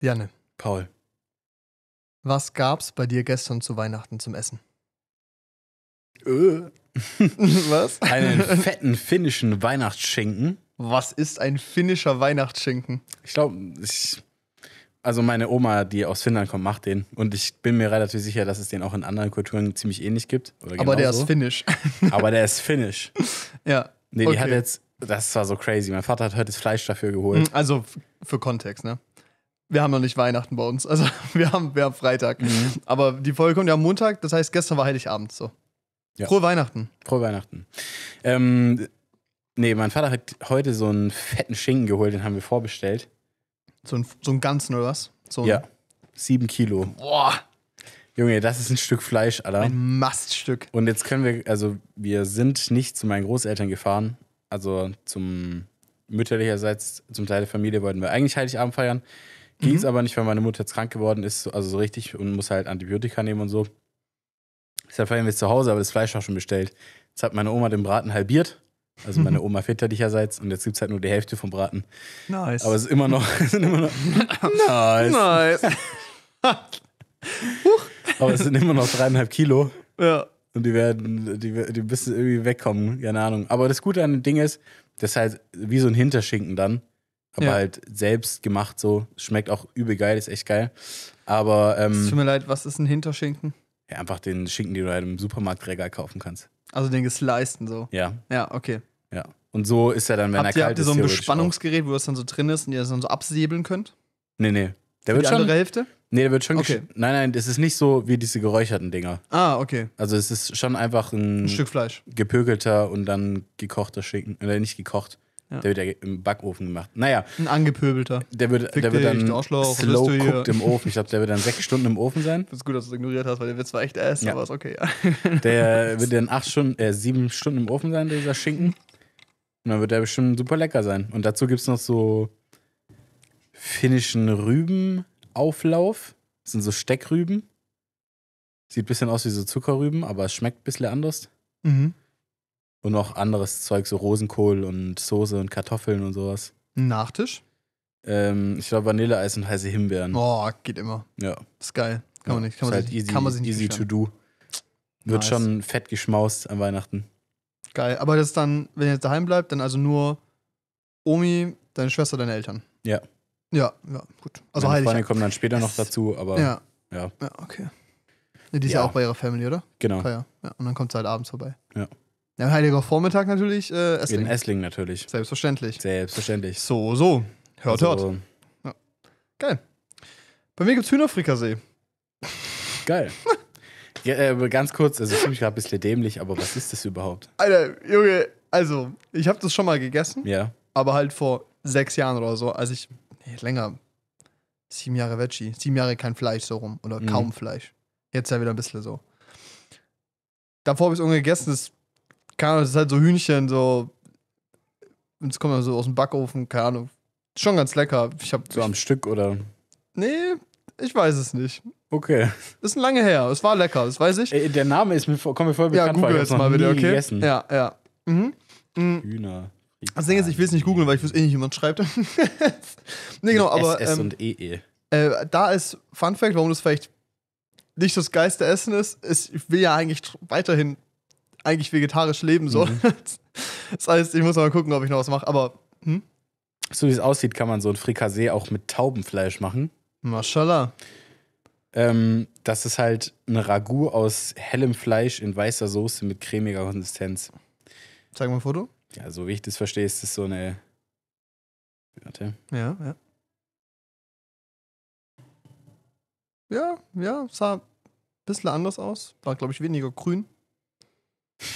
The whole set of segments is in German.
Janne. Paul. Was gab's bei dir gestern zu Weihnachten zum Essen? Äh. Was? Einen fetten finnischen Weihnachtsschinken. Was ist ein finnischer Weihnachtsschinken? Ich glaube, ich. Also meine Oma, die aus Finnland kommt, macht den. Und ich bin mir relativ sicher, dass es den auch in anderen Kulturen ziemlich ähnlich gibt. Aber der ist finnisch. Aber der ist finnisch. ja. Nee, die okay. hat jetzt. Das war so crazy. Mein Vater hat heute das Fleisch dafür geholt. Also für Kontext, ne? wir haben noch nicht Weihnachten bei uns. Also wir haben, wir haben Freitag. Mhm. Aber die Folge kommt ja am Montag, das heißt, gestern war Heiligabend. So. Ja. Frohe Weihnachten. Frohe Weihnachten. Ähm, nee, mein Vater hat heute so einen fetten Schinken geholt, den haben wir vorbestellt. So, ein, so einen ganzen oder was? So ja. Sieben Kilo. Boah. Junge, das ist ein Stück Fleisch, Alter. Ein Maststück. Und jetzt können wir, also wir sind nicht zu meinen Großeltern gefahren. Also zum mütterlicherseits, zum Teil der Familie wollten wir eigentlich Heiligabend feiern. Ging es mhm. aber nicht, weil meine Mutter jetzt krank geworden ist, also so richtig und muss halt Antibiotika nehmen und so. Deshalb waren wir jetzt zu Hause, aber das Fleisch war schon bestellt. Jetzt hat meine Oma den Braten halbiert. Also meine Oma väterlicherseits und jetzt gibt es halt nur die Hälfte vom Braten. Nice. Aber es ist immer noch, sind immer noch nice. nice. aber es sind immer noch dreieinhalb Kilo. Ja. Und die werden, die, die müssen irgendwie wegkommen, keine Ahnung. Aber das Gute an dem Ding ist, das ist halt wie so ein Hinterschinken dann. Aber ja. halt selbst gemacht so. Schmeckt auch übel geil, ist echt geil. Aber. Ähm, es tut mir leid, was ist ein Hinterschinken? Ja, einfach den Schinken, den du halt im Supermarktregal kaufen kannst. Also den geslicen so. Ja. Ja, okay. Ja. Und so ist er dann, wenn habt er ihr, kalt habt ist. Habt ihr so ein Bespannungsgerät, auch. wo das dann so drin ist und ihr das dann so absäbeln könnt? Nee, nee. Der wird die schon, andere Hälfte? Nee, der wird schon. Okay. Nein, nein, das ist nicht so wie diese geräucherten Dinger. Ah, okay. Also es ist schon einfach ein, ein Stück Fleisch. Gepökelter und dann gekochter Schinken. Oder äh, nicht gekocht. Ja. Der wird ja im Backofen gemacht. Naja. Ein angepöbelter. Der wird, der wird dann slow cooked im Ofen. Ich glaube, der wird dann sechs Stunden im Ofen sein. Ist gut, dass du es ignoriert hast, weil der wird zwar echt essen, ja. aber ist okay, ja. Der wird dann acht Stunden, äh, sieben Stunden im Ofen sein, dieser Schinken. Und dann wird der bestimmt super lecker sein. Und dazu gibt es noch so finnischen Rübenauflauf. Das sind so Steckrüben. Sieht ein bisschen aus wie so Zuckerrüben, aber es schmeckt ein bisschen anders. Mhm. Und noch anderes Zeug, so Rosenkohl und Soße und Kartoffeln und sowas. Nachtisch? Ähm, ich glaube Vanilleeis und heiße Himbeeren. Boah, geht immer. Ja. Ist geil. Kann man nicht. Kann, man, halt sich, easy, kann man sich nicht Easy to do. Wird nice. schon fett geschmaust an Weihnachten. Geil. Aber das dann, wenn ihr jetzt daheim bleibt, dann also nur Omi, deine Schwester, deine Eltern. Ja. Ja, ja, gut. Also Meine heilig. Freunde kommen dann später noch dazu, aber. Ja. Ja, ja okay. Die ist ja. ja auch bei ihrer Family, oder? Genau. ja. ja. Und dann kommt sie halt abends vorbei. Ja. Ja, Heiliger Vormittag natürlich. Äh, Essling. In Essling natürlich. Selbstverständlich. Selbstverständlich. So, so. Hört, also, hört. Ja. Geil. Bei mir gibt's Hühnerfrikassee. Geil. ja, äh, ganz kurz, also ich fühle mich gerade ein bisschen dämlich, aber was ist das überhaupt? Alter, Junge, also, ich habe das schon mal gegessen. Ja. Aber halt vor sechs Jahren oder so, als ich. Nee, länger. Sieben Jahre Veggie. Sieben Jahre kein Fleisch so rum. Oder mhm. kaum Fleisch. Jetzt ja wieder ein bisschen so. Davor habe ich es ungegessen, das keine Ahnung, das ist halt so Hühnchen, so. Und es kommt ja so aus dem Backofen, keine Ahnung. Schon ganz lecker. Ich hab, so ich, am Stück oder? Nee, ich weiß es nicht. Okay. Das Ist ein lange her. Es war lecker, das weiß ich. Ey, der Name ist mir, kommt mir voll bekannt ja, Google jetzt mal wieder, okay? Gegessen. Ja, ja. Mhm. mhm. Hühner. Das Ding ist, ich will es nicht googeln, weil ich wüsste eh nicht, wie man schreibt. nee, genau, aber. SS ähm, und e, e. Äh, da ist Fun Fact, warum das vielleicht nicht das geilste Essen ist, ist, ich will ja eigentlich weiterhin eigentlich vegetarisch leben soll. Mhm. Das heißt, ich muss mal gucken, ob ich noch was mache. Aber hm? so wie es aussieht, kann man so ein Frikassee auch mit Taubenfleisch machen. Maschallah. Ähm, das ist halt ein Ragout aus hellem Fleisch in weißer Soße mit cremiger Konsistenz. Zeig mal ein Foto. Ja, so wie ich das verstehe, ist das so eine. Warte. Ja, ja. Ja, ja, sah ein bisschen anders aus. War, glaube ich, weniger grün.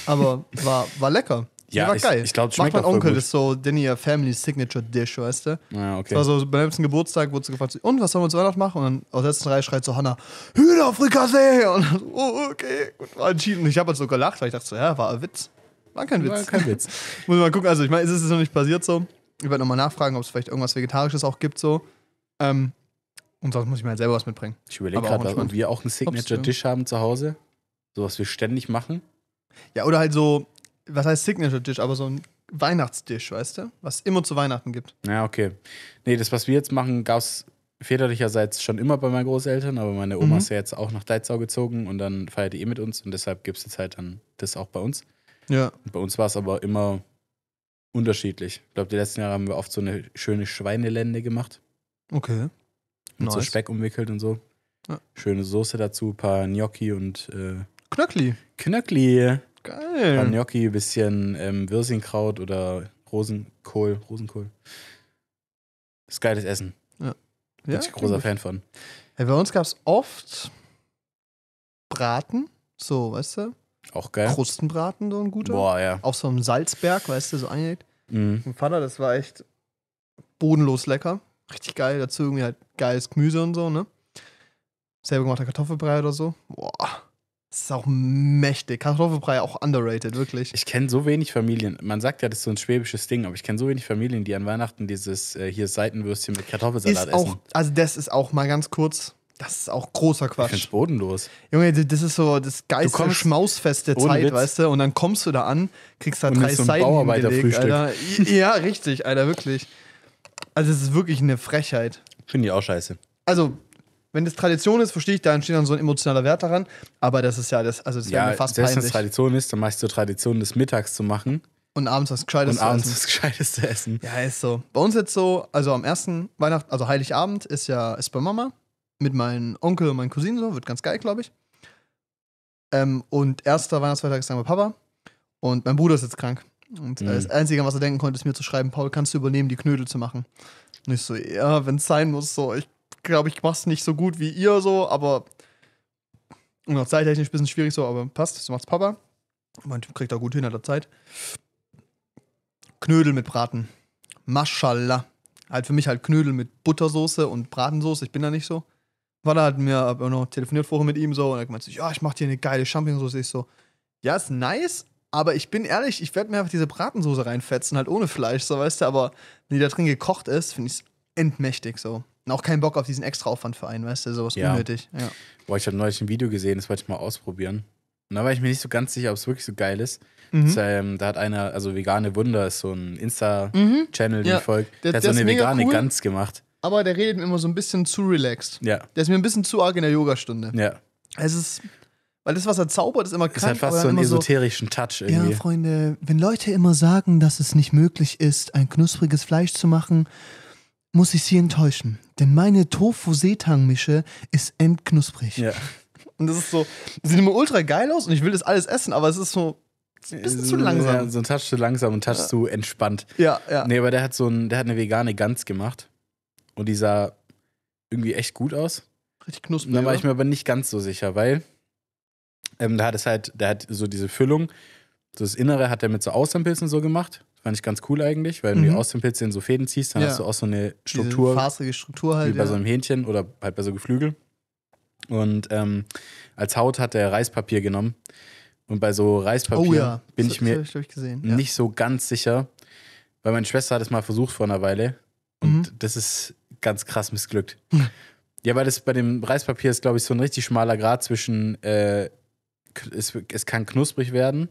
Aber war, war lecker. Ja, war ich, geil. Ich glaube, schmeckt Macht mein Onkel, das ist so Dinner Family Signature Dish, weißt du? Ja, ah, okay. Das beim letzten Geburtstag, wurde sie gefragt, und was sollen wir zu Weihnachten machen? Und dann aus der letzten Reihe schreit so Hanna, Hühnerfrikassee! Und dann so, oh, okay, gut, war entschieden. Und ich habe halt so gelacht, weil ich dachte so, ja, war ein Witz. War kein Witz. War kein Witz. Muss mal gucken, also ich meine, ist es noch nicht passiert so? Ich werde nochmal nachfragen, ob es vielleicht irgendwas Vegetarisches auch gibt so. Ähm, und sonst muss ich mir halt selber was mitbringen. Ich überlege gerade, ob wir auch einen Signature Dish haben zu Hause. So was wir ständig machen. Ja, oder halt so, was heißt Signature Dish, aber so ein Weihnachtsdish, weißt du? Was immer zu Weihnachten gibt. Ja, okay. Nee, das, was wir jetzt machen, gab es väterlicherseits schon immer bei meinen Großeltern, aber meine Oma mhm. ist ja jetzt auch nach Deitzau gezogen und dann feiert die eh mit uns und deshalb gibt es jetzt halt dann das auch bei uns. Ja. Und bei uns war es aber immer unterschiedlich. Ich glaube, die letzten Jahre haben wir oft so eine schöne Schweinelende gemacht. Okay. Mit nice. so Speck umwickelt und so. Ja. Schöne Soße dazu, ein paar Gnocchi und äh, Knöckli. Knöckli. Geil. Gnocchi, bisschen ähm, Wirsingkraut oder Rosenkohl. Rosenkohl. Das ist geiles Essen. Ja. Bin ja, ich großer Fan von. Hey, bei uns gab es oft Braten, so, weißt du? Auch geil. Krustenbraten, so ein guter. Boah, ja. Auf so einem Salzberg, weißt du, so angelegt. Mhm. Mein Vater, das war echt bodenlos lecker. Richtig geil. Dazu irgendwie halt geiles Gemüse und so, ne? Selber gemachter Kartoffelbrei oder so. Boah. Das ist auch mächtig. Kartoffelbrei auch underrated, wirklich. Ich kenne so wenig Familien. Man sagt ja, das ist so ein schwäbisches Ding, aber ich kenne so wenig Familien, die an Weihnachten dieses äh, hier Seitenwürstchen mit Kartoffelsalat ist auch, Also, das ist auch mal ganz kurz. Das ist auch großer Quatsch. Ich find's bodenlos. Junge, das ist so das geilste Schmausfest der Zeit, Witz. weißt du? Und dann kommst du da an, kriegst da und drei so Seiten hingelegt, Alter. Ja, richtig, Alter, wirklich. Also, es ist wirklich eine Frechheit. Finde ich auch scheiße. Also, wenn das Tradition ist, verstehe ich, da entsteht dann so ein emotionaler Wert daran. Aber das ist ja das, also das ja, wäre mir fast selbst peinlich. Wenn Tradition ist, dann machst du Tradition, das mittags zu machen. Und abends was Gescheites Und zu abends essen. was Gescheites zu essen. Ja, ist so. Bei uns jetzt so, also am ersten Weihnachten, also Heiligabend ist ja, ist bei Mama. Mit meinem Onkel und meinen Cousinen so, wird ganz geil, glaube ich. Ähm, und erster Weihnachtsfeiertag ist dann bei Papa. Und mein Bruder ist jetzt krank. Und mhm. das Einzige, was er denken konnte, ist mir zu schreiben, Paul, kannst du übernehmen, die Knödel zu machen? Und ich so, ja, wenn es sein muss, so, ich glaube ich, mach's nicht so gut wie ihr so, aber und auch zeittechnisch ein bisschen schwierig so, aber passt, so macht's Papa. Mein Typ kriegt da gut hin an der Zeit. Knödel mit Braten. Maschallah. Halt für mich halt Knödel mit Buttersoße und Bratensoße, ich bin da nicht so. War da halt mir, hab noch telefoniert vorher mit ihm so und er meinte, ja, ich mach dir eine geile Champignonsoße. Ich so, ja, ist nice, aber ich bin ehrlich, ich werde mir einfach diese Bratensoße reinfetzen, halt ohne Fleisch, so weißt du, aber wenn die da drin gekocht ist, finde ich es entmächtig so. Und auch keinen Bock auf diesen Extraaufwand für einen, weißt du, sowas ja. unnötig. Ja. Boah, ich habe neulich ein Video gesehen, das wollte ich mal ausprobieren. Und da war ich mir nicht so ganz sicher, ob es wirklich so geil ist. Mhm. Das, ähm, da hat einer, also Vegane Wunder ist so ein Insta-Channel, mhm. den ja. ich der, der, hat so eine vegane cool, Gans gemacht. Aber der redet mir immer so ein bisschen zu relaxed. Ja. Der ist mir ein bisschen zu arg in der Yogastunde. Ja. Es ist, weil das, was er zaubert, ist immer halt krass. Es hat fast so einen esoterischen so, Touch irgendwie. Ja, Freunde, wenn Leute immer sagen, dass es nicht möglich ist, ein knuspriges Fleisch zu machen muss ich Sie enttäuschen, denn meine Tofu-Seetang-Mische ist endknusprig. Ja. Und das ist so, sieht immer ultra geil aus und ich will das alles essen, aber es ist so ein bisschen zu langsam. Ja, so ein Touch zu langsam, ein Touch ja. zu entspannt. Ja, ja. Nee, aber der hat so ein, der hat eine vegane Gans gemacht und die sah irgendwie echt gut aus. Richtig knusprig. Da war ich mir aber nicht ganz so sicher, weil ähm, da hat es halt, der hat so diese Füllung, so das Innere hat er mit so Austernpilzen so gemacht Fand ich ganz cool eigentlich, weil wenn mhm. du aus dem Pilzchen so Fäden ziehst, dann ja. hast du auch so eine Struktur. Diese faserige Struktur halt. Wie bei ja. so einem Hähnchen oder halt bei so Geflügel. Und ähm, als Haut hat er Reispapier genommen. Und bei so Reispapier oh, ja. bin das ich mir ich nicht so ganz sicher, weil meine Schwester hat es mal versucht vor einer Weile. Und mhm. das ist ganz krass missglückt. ja, weil das bei dem Reispapier ist, glaube ich, so ein richtig schmaler Grad zwischen, äh, es, es kann knusprig werden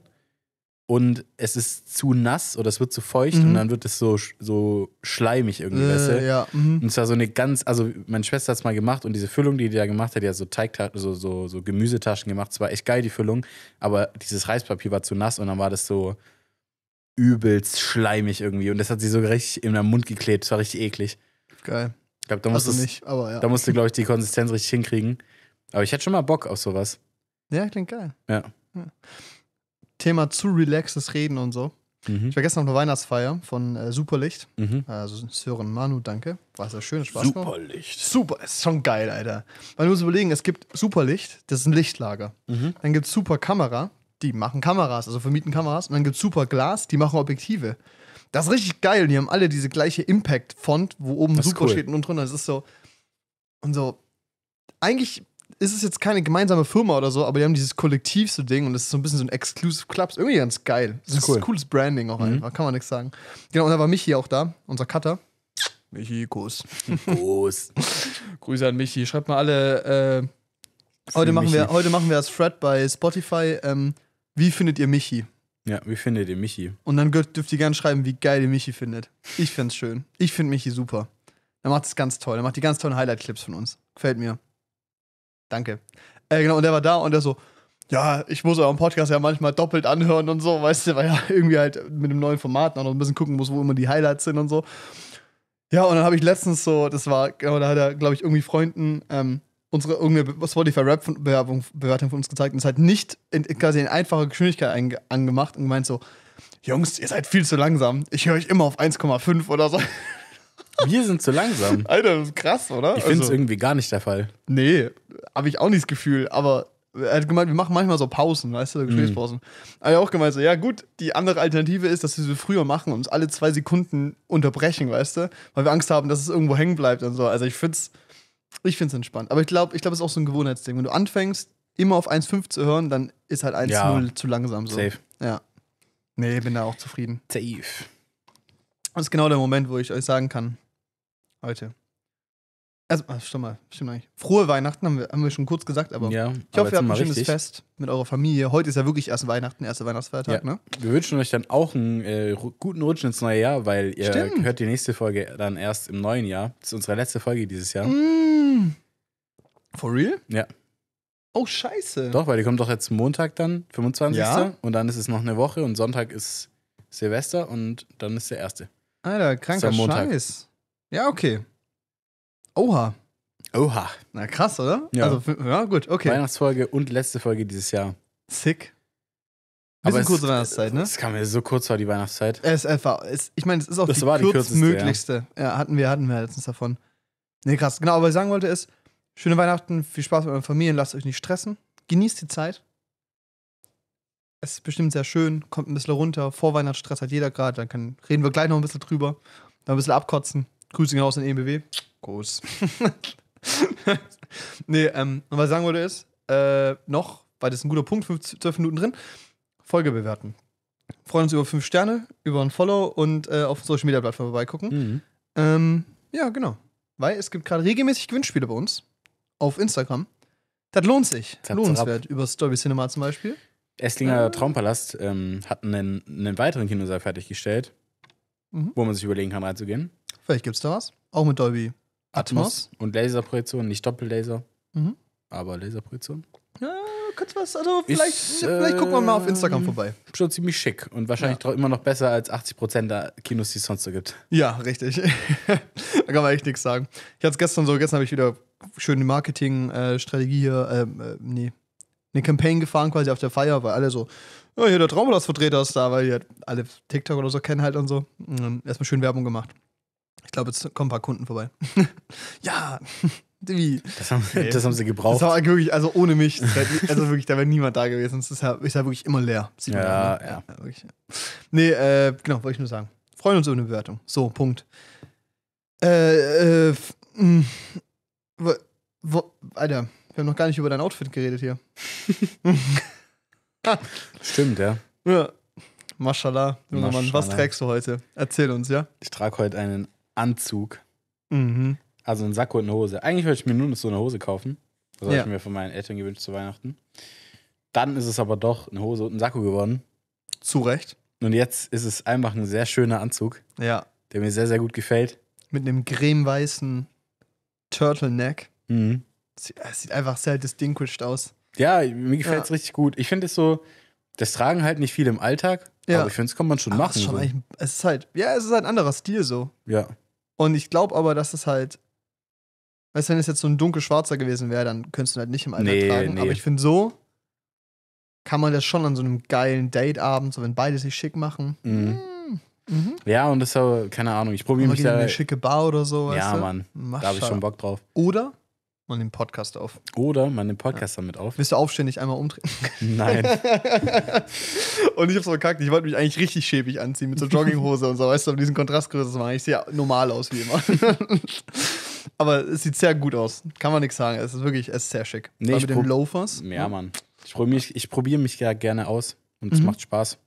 und es ist zu nass oder es wird zu feucht mhm. und dann wird es so, so schleimig irgendwie, äh, weißt du? Ja. Mhm. Und zwar so eine ganz, also meine Schwester hat es mal gemacht und diese Füllung, die die da gemacht hat, die hat so Teigtaschen, so, so, so Gemüsetaschen gemacht, es war echt geil, die Füllung, aber dieses Reispapier war zu nass und dann war das so übelst schleimig irgendwie und das hat sie so richtig in den Mund geklebt, das war richtig eklig. Geil. Ich glaube, da musst also nicht, aber ja. da musste, glaube ich, die Konsistenz richtig hinkriegen. Aber ich hätte schon mal Bock auf sowas. Ja, klingt geil. ja. ja. Thema zu relaxes Reden und so. Mhm. Ich war gestern auf einer Weihnachtsfeier von äh, Superlicht. Mhm. Äh, also Sören Manu, danke. War sehr schön, Spaß Superlicht. Super, ist schon geil, Alter. Man muss überlegen, es gibt Superlicht, das ist ein Lichtlager. Mhm. Dann gibt es Superkamera, die machen Kameras, also vermieten Kameras. Und dann gibt es Superglas, die machen Objektive. Das ist richtig geil. die haben alle diese gleiche Impact-Font, wo oben Super cool. steht und unten drunter. Das ist so. Und so. Eigentlich ist es jetzt keine gemeinsame Firma oder so, aber die haben dieses kollektivste Ding und das ist so ein bisschen so ein Exclusive Clubs. Irgendwie ganz geil. Das ist, cool. ist cooles Branding auch mhm. einfach, kann man nichts sagen. Genau, und da war Michi auch da, unser Cutter. Michi, Kuss. Kuss. Grüße an Michi. Schreibt mal alle. Äh, heute, machen wir, heute machen wir das Thread bei Spotify. Ähm, wie findet ihr Michi? Ja, wie findet ihr Michi? Und dann dürft ihr gerne schreiben, wie geil ihr Michi findet. Ich find's schön. Ich finde Michi super. Er macht es ganz toll. Er macht die ganz tollen Highlight-Clips von uns. Gefällt mir. Danke. Äh, genau, und der war da und der so, ja, ich muss euren Podcast ja manchmal doppelt anhören und so, weißt du, weil ja irgendwie halt mit dem neuen Format noch ein bisschen gucken muss, wo immer die Highlights sind und so. Ja, und dann habe ich letztens so, das war, genau, da hat er, glaube ich, irgendwie Freunden ähm, unsere irgendeine Spotify-Rap-Bewertung Bewertung von uns gezeigt und es hat nicht in, quasi in einfacher Geschwindigkeit angemacht und gemeint so, Jungs, ihr seid viel zu langsam. Ich höre euch immer auf 1,5 oder so. Wir sind zu langsam. Alter, das ist krass, oder? Ich finde es also, irgendwie gar nicht der Fall. Nee, habe ich auch nicht das Gefühl, aber er hat gemeint, wir machen manchmal so Pausen, weißt du, so mhm. Gesprächspausen. Mhm. Hat er auch gemeint, so, ja gut, die andere Alternative ist, dass wir sie früher machen und uns alle zwei Sekunden unterbrechen, weißt du, weil wir Angst haben, dass es irgendwo hängen bleibt und so. Also ich find's, ich find's entspannt. Aber ich glaube, ich glaube, es ist auch so ein Gewohnheitsding. Wenn du anfängst, immer auf 1,5 zu hören, dann ist halt 1,0 ja. zu langsam so. Safe. Ja. Nee, bin da auch zufrieden. Safe. Das ist genau der Moment, wo ich euch sagen kann, heute. Also, ah, stimmt mal, stimmt eigentlich. Frohe Weihnachten haben wir, haben wir schon kurz gesagt, aber ja, ich hoffe, ihr habt ein schönes Fest mit eurer Familie. Heute ist ja wirklich erst Weihnachten, erster Weihnachtsfeiertag, ja. ne? Wir wünschen euch dann auch einen äh, guten Rutsch ins neue Jahr, weil ihr stimmt. hört die nächste Folge dann erst im neuen Jahr. Das ist unsere letzte Folge dieses Jahr. Mm. For real? Ja. Oh, scheiße. Doch, weil die kommt doch jetzt Montag dann, 25. Ja. Und dann ist es noch eine Woche und Sonntag ist Silvester und dann ist der erste. Alter, kranker Scheiß. Ja, okay. Oha. Oha. Na krass, oder? Ja. Also, ja, gut, okay. Weihnachtsfolge und letzte Folge dieses Jahr. Sick. Bisschen Aber kurze Weihnachtszeit, ne? Es kam mir so kurz vor die Weihnachtszeit. Es war, es, ich meine, es ist auch das die, war die kurzmöglichste. Ja. ja. hatten wir, hatten wir letztens davon. Nee, krass. Genau, aber was ich sagen wollte ist, schöne Weihnachten, viel Spaß mit euren Familien, lasst euch nicht stressen. Genießt die Zeit. Es ist bestimmt sehr schön, kommt ein bisschen runter. Vor Weihnachtsstress hat jeder gerade, dann kann, reden wir gleich noch ein bisschen drüber. Dann ein bisschen abkotzen. Grüße aus den EMBW. Groß. nee, ähm, und was ich sagen wollte ist, äh, noch, weil das ist ein guter Punkt, 5, 12 Minuten drin, Folge bewerten. Freuen uns über 5 Sterne, über ein Follow und äh, auf Social Media Plattformen vorbeigucken. Mhm. Ähm, ja, genau. Weil es gibt gerade regelmäßig Gewinnspiele bei uns auf Instagram. Das lohnt sich. Zap, Lohnenswert zap. über Story Cinema zum Beispiel. Esslinger äh. Traumpalast ähm, hat einen, einen weiteren Kinosaal fertiggestellt mhm. wo man sich überlegen kann, reinzugehen. Vielleicht gibt es da was. Auch mit Dolby Atmos. Atmos und Laserprojektion, nicht Doppellaser, mhm. aber Laserprojektion. Ja, könnte was. Also vielleicht, Ist, äh, vielleicht gucken wir mal auf Instagram ähm, vorbei. Schon ziemlich schick und wahrscheinlich ja. immer noch besser als 80% der Kinos, die es sonst so gibt. Ja, richtig. da kann man echt nichts sagen. Ich hatte es gestern so, gestern habe ich wieder schöne Marketingstrategie äh, hier, ähm, äh, nee, eine Campaign gefahren quasi auf der Feier, weil alle so, ja, oh, hier der Traumadas-Vertreter ist da, weil die halt alle TikTok oder so kennen halt und so. Und erstmal schön Werbung gemacht. Ich glaube, jetzt kommen ein paar Kunden vorbei. ja, wie? Das haben, nee. das haben, sie gebraucht. Das war wirklich, also ohne mich, also wirklich, da wäre niemand da gewesen. Es ist ja, ich sage wirklich immer leer. Sieht ne? ja, ja. ja, ja Nee, äh, genau, wollte ich nur sagen. Freuen uns über eine Bewertung. So, Punkt. Äh, äh, mh, hm, wo, wo, Alter haben noch gar nicht über dein Outfit geredet hier. Stimmt, ja. Ja. Maschallah, junger Mann, was trägst du heute? Erzähl uns, ja? Ich trage heute einen Anzug. Mhm. Also einen Sack und eine Hose. Eigentlich wollte ich mir nur noch so eine Hose kaufen. Das ja. habe ich mir von meinen Eltern gewünscht zu Weihnachten. Dann ist es aber doch eine Hose und ein Sakko geworden. Zurecht. Und jetzt ist es einfach ein sehr schöner Anzug. Ja. Der mir sehr, sehr gut gefällt. Mit einem cremeweißen Turtleneck. Mhm. Es sieht einfach sehr distinguished aus. Ja, mir gefällt es ja. richtig gut. Ich finde es so, das tragen halt nicht viele im Alltag, ja. aber ich finde, das kann man schon aber machen. Ist schon so. Es ist halt, ja, es ist halt ein anderer Stil so. Ja. Und ich glaube aber, dass es halt, weißt du, wenn es jetzt so ein dunkelschwarzer gewesen wäre, dann könntest du halt nicht im Alltag nee, tragen. Nee. Aber ich finde, so kann man das schon an so einem geilen Dateabend, so wenn beide sich schick machen. Mhm. Hm. Mhm. Ja, und das ist aber, keine Ahnung, ich probiere mich da. eine schicke Bar oder so. Ja, du? Mann. Mach da habe ich schon Bock drauf. Oder man den Podcast auf. Oder man nimmt Podcast ja. damit auf. Willst du aufständig einmal umdrehen? Nein. und ich hab's verkackt. Ich wollte mich eigentlich richtig schäbig anziehen mit so Jogginghose und so, weißt du, um diesen Kontrastgröße zu machen. Ich sehe normal aus wie immer. Aber es sieht sehr gut aus. Kann man nichts sagen. Es ist wirklich, es ist sehr schick. Nee, mit den Loafers. Ja, Mann. Ich probiere mich, ich probier mich ja gerne aus und mhm. es macht Spaß.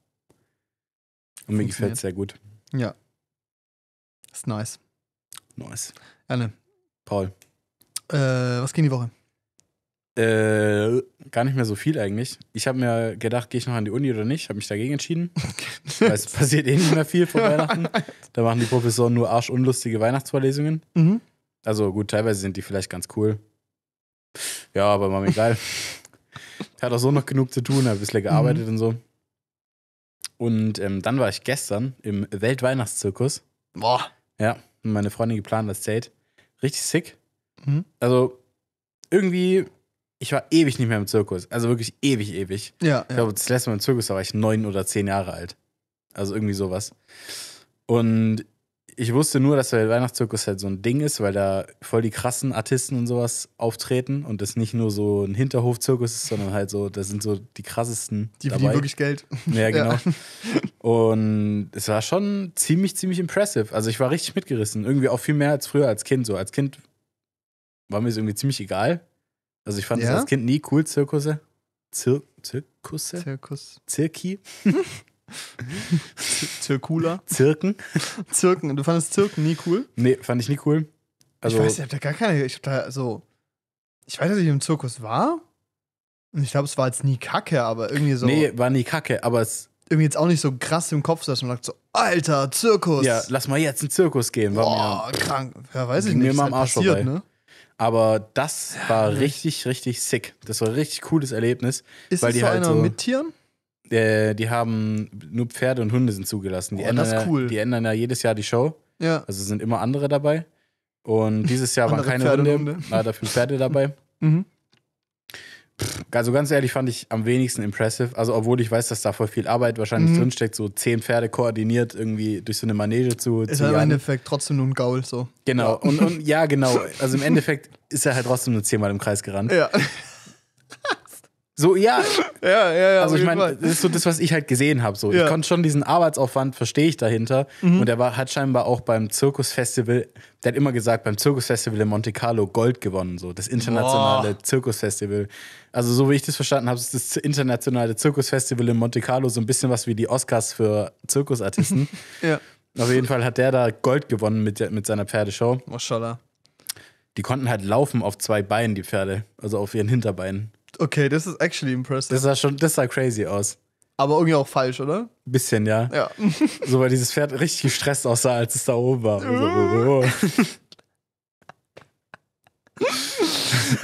Und mir gefällt es sehr gut. Ja. Ist nice. Nice. Anne. Paul. Äh, was ging die Woche? Äh, gar nicht mehr so viel eigentlich. Ich habe mir gedacht, gehe ich noch an die Uni oder nicht? Habe mich dagegen entschieden. Weil es passiert eh nicht mehr viel vor Weihnachten. Da machen die Professoren nur arschunlustige Weihnachtsvorlesungen. Mhm. Also gut, teilweise sind die vielleicht ganz cool. Ja, aber mal egal. Hat auch so noch genug zu tun, habe ein bisschen gearbeitet mhm. und so. Und ähm, dann war ich gestern im Weltweihnachtszirkus. Boah. Ja, meine Freundin geplant das Zelt. Richtig sick. Mhm. Also irgendwie, ich war ewig nicht mehr im Zirkus. Also wirklich ewig, ewig. Ja, ich ja. das letzte Mal im Zirkus war ich neun oder zehn Jahre alt. Also irgendwie sowas. Und ich wusste nur, dass der Weihnachtszirkus halt so ein Ding ist, weil da voll die krassen Artisten und sowas auftreten und das nicht nur so ein Hinterhofzirkus ist, sondern halt so, da sind so die krassesten. Die verdienen wirklich Geld. Ja, genau. Ja. Und es war schon ziemlich, ziemlich impressive. Also ich war richtig mitgerissen. Irgendwie auch viel mehr als früher als Kind. So als Kind war mir so irgendwie ziemlich egal. Also ich fand ja? das als Kind nie cool, Zirkusse. Zir Zirkusse? Zirkus. Zirki? Zirkula? Zirken? Zirken. Du fandest Zirken nie cool? Nee, fand ich nie cool. Also, ich weiß, ich hab da gar keine. Ich hab da so. Also, ich weiß, dass ich im Zirkus war. Und ich glaube, es war jetzt nie kacke, aber irgendwie so. Nee, war nie kacke, aber es. Irgendwie jetzt auch nicht so krass im Kopf, dass man sagt so, Alter, Zirkus! Ja, lass mal jetzt in den Zirkus gehen. Boah, krank. Ja, weiß ich nicht. Mir mal am halt Arsch passiert, vorbei. Ne? Aber das war ja, richtig, richtig sick. Das war ein richtig cooles Erlebnis. Ist weil das die so halt einer so, mit Tieren? Äh, die haben nur Pferde und Hunde sind zugelassen. Die, oh, ändern, cool. die ändern ja jedes Jahr die Show. Ja. Also sind immer andere dabei. Und dieses Jahr waren keine Pferde Hunde, Hunde. dafür Pferde dabei. mhm also ganz ehrlich fand ich am wenigsten impressive. Also, obwohl ich weiß, dass da voll viel Arbeit wahrscheinlich mhm. drinsteckt, so zehn Pferde koordiniert irgendwie durch so eine Manege zu ziehen. Ist halt im Endeffekt trotzdem nur ein Gaul so. Genau, ja. Und, und ja, genau. Also im Endeffekt ist er halt trotzdem nur zehnmal im Kreis gerannt. Ja. So, ja. ja, ja, ja. Also ich meine, das ist so das, was ich halt gesehen habe. So. Ja. Ich konnte schon diesen Arbeitsaufwand, verstehe ich dahinter. Mhm. Und er war, hat scheinbar auch beim Zirkusfestival, der hat immer gesagt, beim Zirkusfestival in Monte Carlo Gold gewonnen, so das internationale Boah. Zirkusfestival. Also so wie ich das verstanden habe, ist das internationale Zirkusfestival in Monte Carlo so ein bisschen was wie die Oscars für Zirkusartisten. ja. Auf jeden Fall hat der da Gold gewonnen mit, mit seiner Pferdeshow. Maschallah. Die konnten halt laufen auf zwei Beinen, die Pferde. Also auf ihren Hinterbeinen. Okay, das ist actually impressive. Das sah schon, das sah crazy aus. Aber irgendwie auch falsch, oder? Bisschen, ja. Ja. so, weil dieses Pferd richtig gestresst aussah, als es da oben war.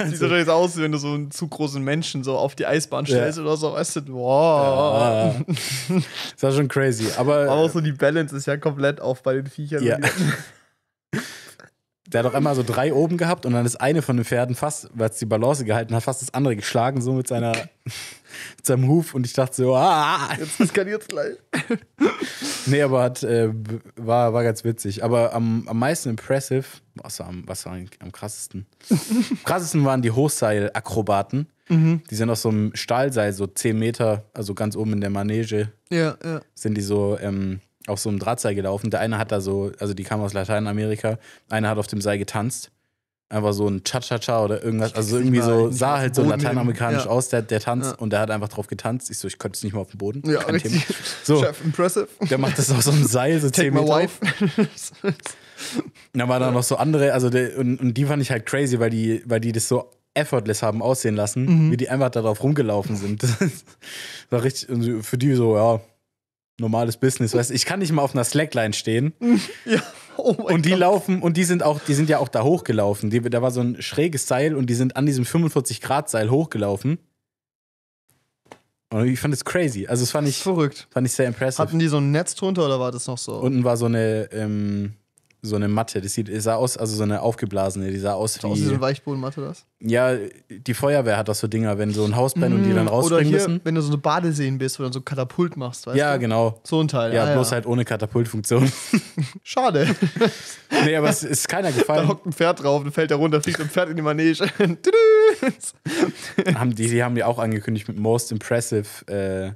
Sieht doch jetzt aus, wenn du so einen zu großen Menschen so auf die Eisbahn stellst ja. oder so, weißt du, wow. Ja. Das war schon crazy. Aber, aber auch so die Balance ist ja komplett auf bei den Viechern. Ja. Der hat doch immer so drei oben gehabt und dann ist eine von den Pferden fast, weil es die Balance gehalten hat, fast das andere geschlagen, so mit, seiner, mit seinem Huf. Und ich dachte so, ah, ah, ah. jetzt eskaliert es gleich. nee, aber hat, äh, war, war ganz witzig. Aber am, am meisten impressive, was war am, was war am krassesten? am krassesten waren die Hochseilakrobaten. Mhm. Die sind aus so einem Stahlseil, so 10 Meter, also ganz oben in der Manege. Ja, ja. Sind die so. Ähm, auf so einem Drahtseil gelaufen. Der eine hat da so, also die kam aus Lateinamerika, einer hat auf dem Seil getanzt. Einfach so ein Cha-Cha-Cha oder irgendwas. Also irgendwie so, sah halt so lateinamerikanisch ja. aus, der, der Tanz. Ja. Und der hat einfach drauf getanzt. Ich so, ich könnte es nicht mehr auf dem Boden. Ja, Kein Thema. So, Chef, impressive. Der macht das auf so einem Seil, so Take 10 Meter. My wife. und dann waren da noch so andere, also der, und, und die fand ich halt crazy, weil die, weil die das so effortless haben aussehen lassen, mhm. wie die einfach darauf rumgelaufen sind. Das war richtig, für die so, ja, normales Business, weißt ich kann nicht mal auf einer Slackline stehen. Ja. Oh und die Gott. laufen und die sind auch, die sind ja auch da hochgelaufen. Die, da war so ein schräges Seil und die sind an diesem 45 Grad Seil hochgelaufen. Und ich fand es crazy. Also es fand ich verrückt. Fand ich sehr impressive. Hatten die so ein Netz drunter oder war das noch so? Unten war so eine ähm, so eine Matte. Das sieht, sah aus, also so eine aufgeblasene, die sah aus wie. Aus wie so eine Weichbodenmatte das? Ja, die Feuerwehr hat das so Dinger, wenn so ein Haus brennt und die mm, dann rausspringen hier, müssen. Wenn du so eine Badeseen bist, wo du dann so ein Katapult machst, weißt ja, du? Ja, genau. So ein Teil. Ja, ah, bloß ja. halt ohne Katapultfunktion. Schade. nee, aber es ist keiner gefallen. Da hockt ein Pferd drauf, dann fällt er runter, fliegt ein Pferd in die Manege. haben die, die haben ja auch angekündigt mit Most Impressive äh,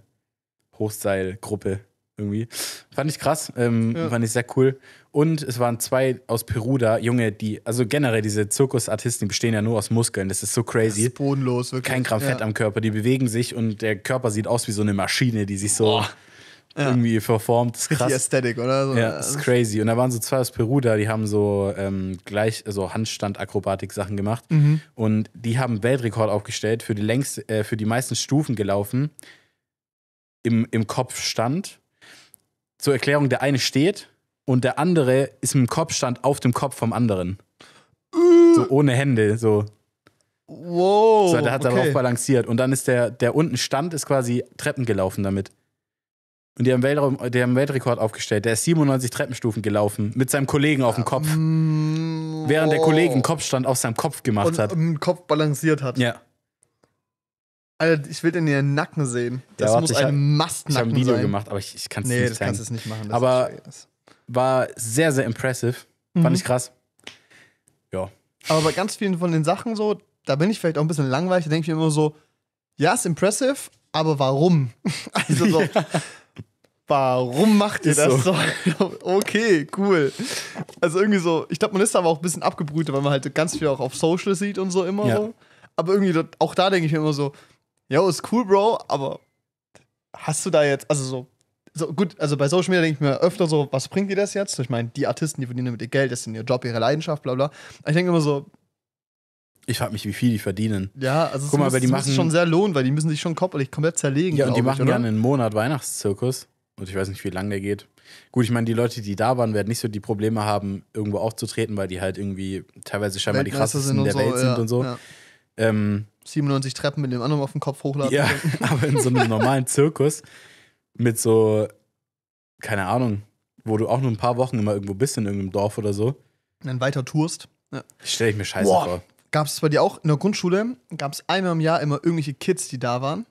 Hochseilgruppe irgendwie. Fand ich krass, ähm, ja. fand ich sehr cool. Und es waren zwei aus Peru da, Junge, die, also generell diese Zirkusartisten, die bestehen ja nur aus Muskeln, das ist so crazy. Das ist bodenlos, wirklich. Kein Gramm ja. Fett am Körper, die bewegen sich und der Körper sieht aus wie so eine Maschine, die sich so Boah. irgendwie verformt. Das ist krass. Die Ästhetik, oder? So ja, das ist crazy. Und da waren so zwei aus Peru da, die haben so ähm, gleich, also Handstand-Akrobatik-Sachen gemacht mhm. und die haben Weltrekord aufgestellt, für die längst, äh, für die meisten Stufen gelaufen. Im, im Kopf stand zur Erklärung, der eine steht und der andere ist mit dem Kopfstand auf dem Kopf vom anderen. So ohne Hände, so. Wow. So, der hat okay. darauf balanciert. Und dann ist der, der unten stand, ist quasi Treppen gelaufen damit. Und die haben, Weltraum, die haben Weltrekord aufgestellt. Der ist 97 Treppenstufen gelaufen mit seinem Kollegen auf dem Kopf. Mm, während oh. der Kollege einen Kopfstand auf seinem Kopf gemacht und, hat. Und einen Kopf balanciert hat. Ja. Alter, ich will den in den Nacken sehen. Das ja, warte, muss ein Mastnacken sein. Ich habe ein Video sein. gemacht, aber ich, ich kann es nee, nicht das zeigen. kannst du nicht machen. aber war sehr, sehr impressive. Mhm. Fand ich krass. Ja. Aber bei ganz vielen von den Sachen so, da bin ich vielleicht auch ein bisschen langweilig. Da denke ich mir immer so, ja, ist impressive, aber warum? Also so, ja. warum macht ihr ist das so? so? okay, cool. Also irgendwie so, ich glaube, man ist aber auch ein bisschen abgebrüht, weil man halt ganz viel auch auf Social sieht und so immer ja. so. Aber irgendwie auch da denke ich mir immer so, yo, ist cool, Bro, aber hast du da jetzt, also so, so gut, also bei Social Media denke ich mir öfter so, was bringt dir das jetzt? Ich meine, die Artisten, die verdienen mit ihr Geld, das sind ihr Job, ihre Leidenschaft, bla bla. Aber ich denke immer so, ich frage mich, wie viel die verdienen. Ja, also Guck mal, weil schon sehr lohnen, weil die müssen sich schon körperlich komplett zerlegen. Ja, und die machen ich, gerne einen Monat Weihnachtszirkus. Und ich weiß nicht, wie lang der geht. Gut, ich meine, die Leute, die da waren, werden nicht so die Probleme haben, irgendwo aufzutreten, weil die halt irgendwie teilweise scheinbar die krassesten der so, Welt sind ja, und so. Ja. Ähm, 97 Treppen mit dem anderen auf den Kopf hochladen. Ja, aber in so einem normalen Zirkus mit so, keine Ahnung, wo du auch nur ein paar Wochen immer irgendwo bist in irgendeinem Dorf oder so. Und dann weiter tourst. Ja. Stelle ich mir scheiße Boah. vor. Gab es bei dir auch in der Grundschule, gab es einmal im Jahr immer irgendwelche Kids, die da waren,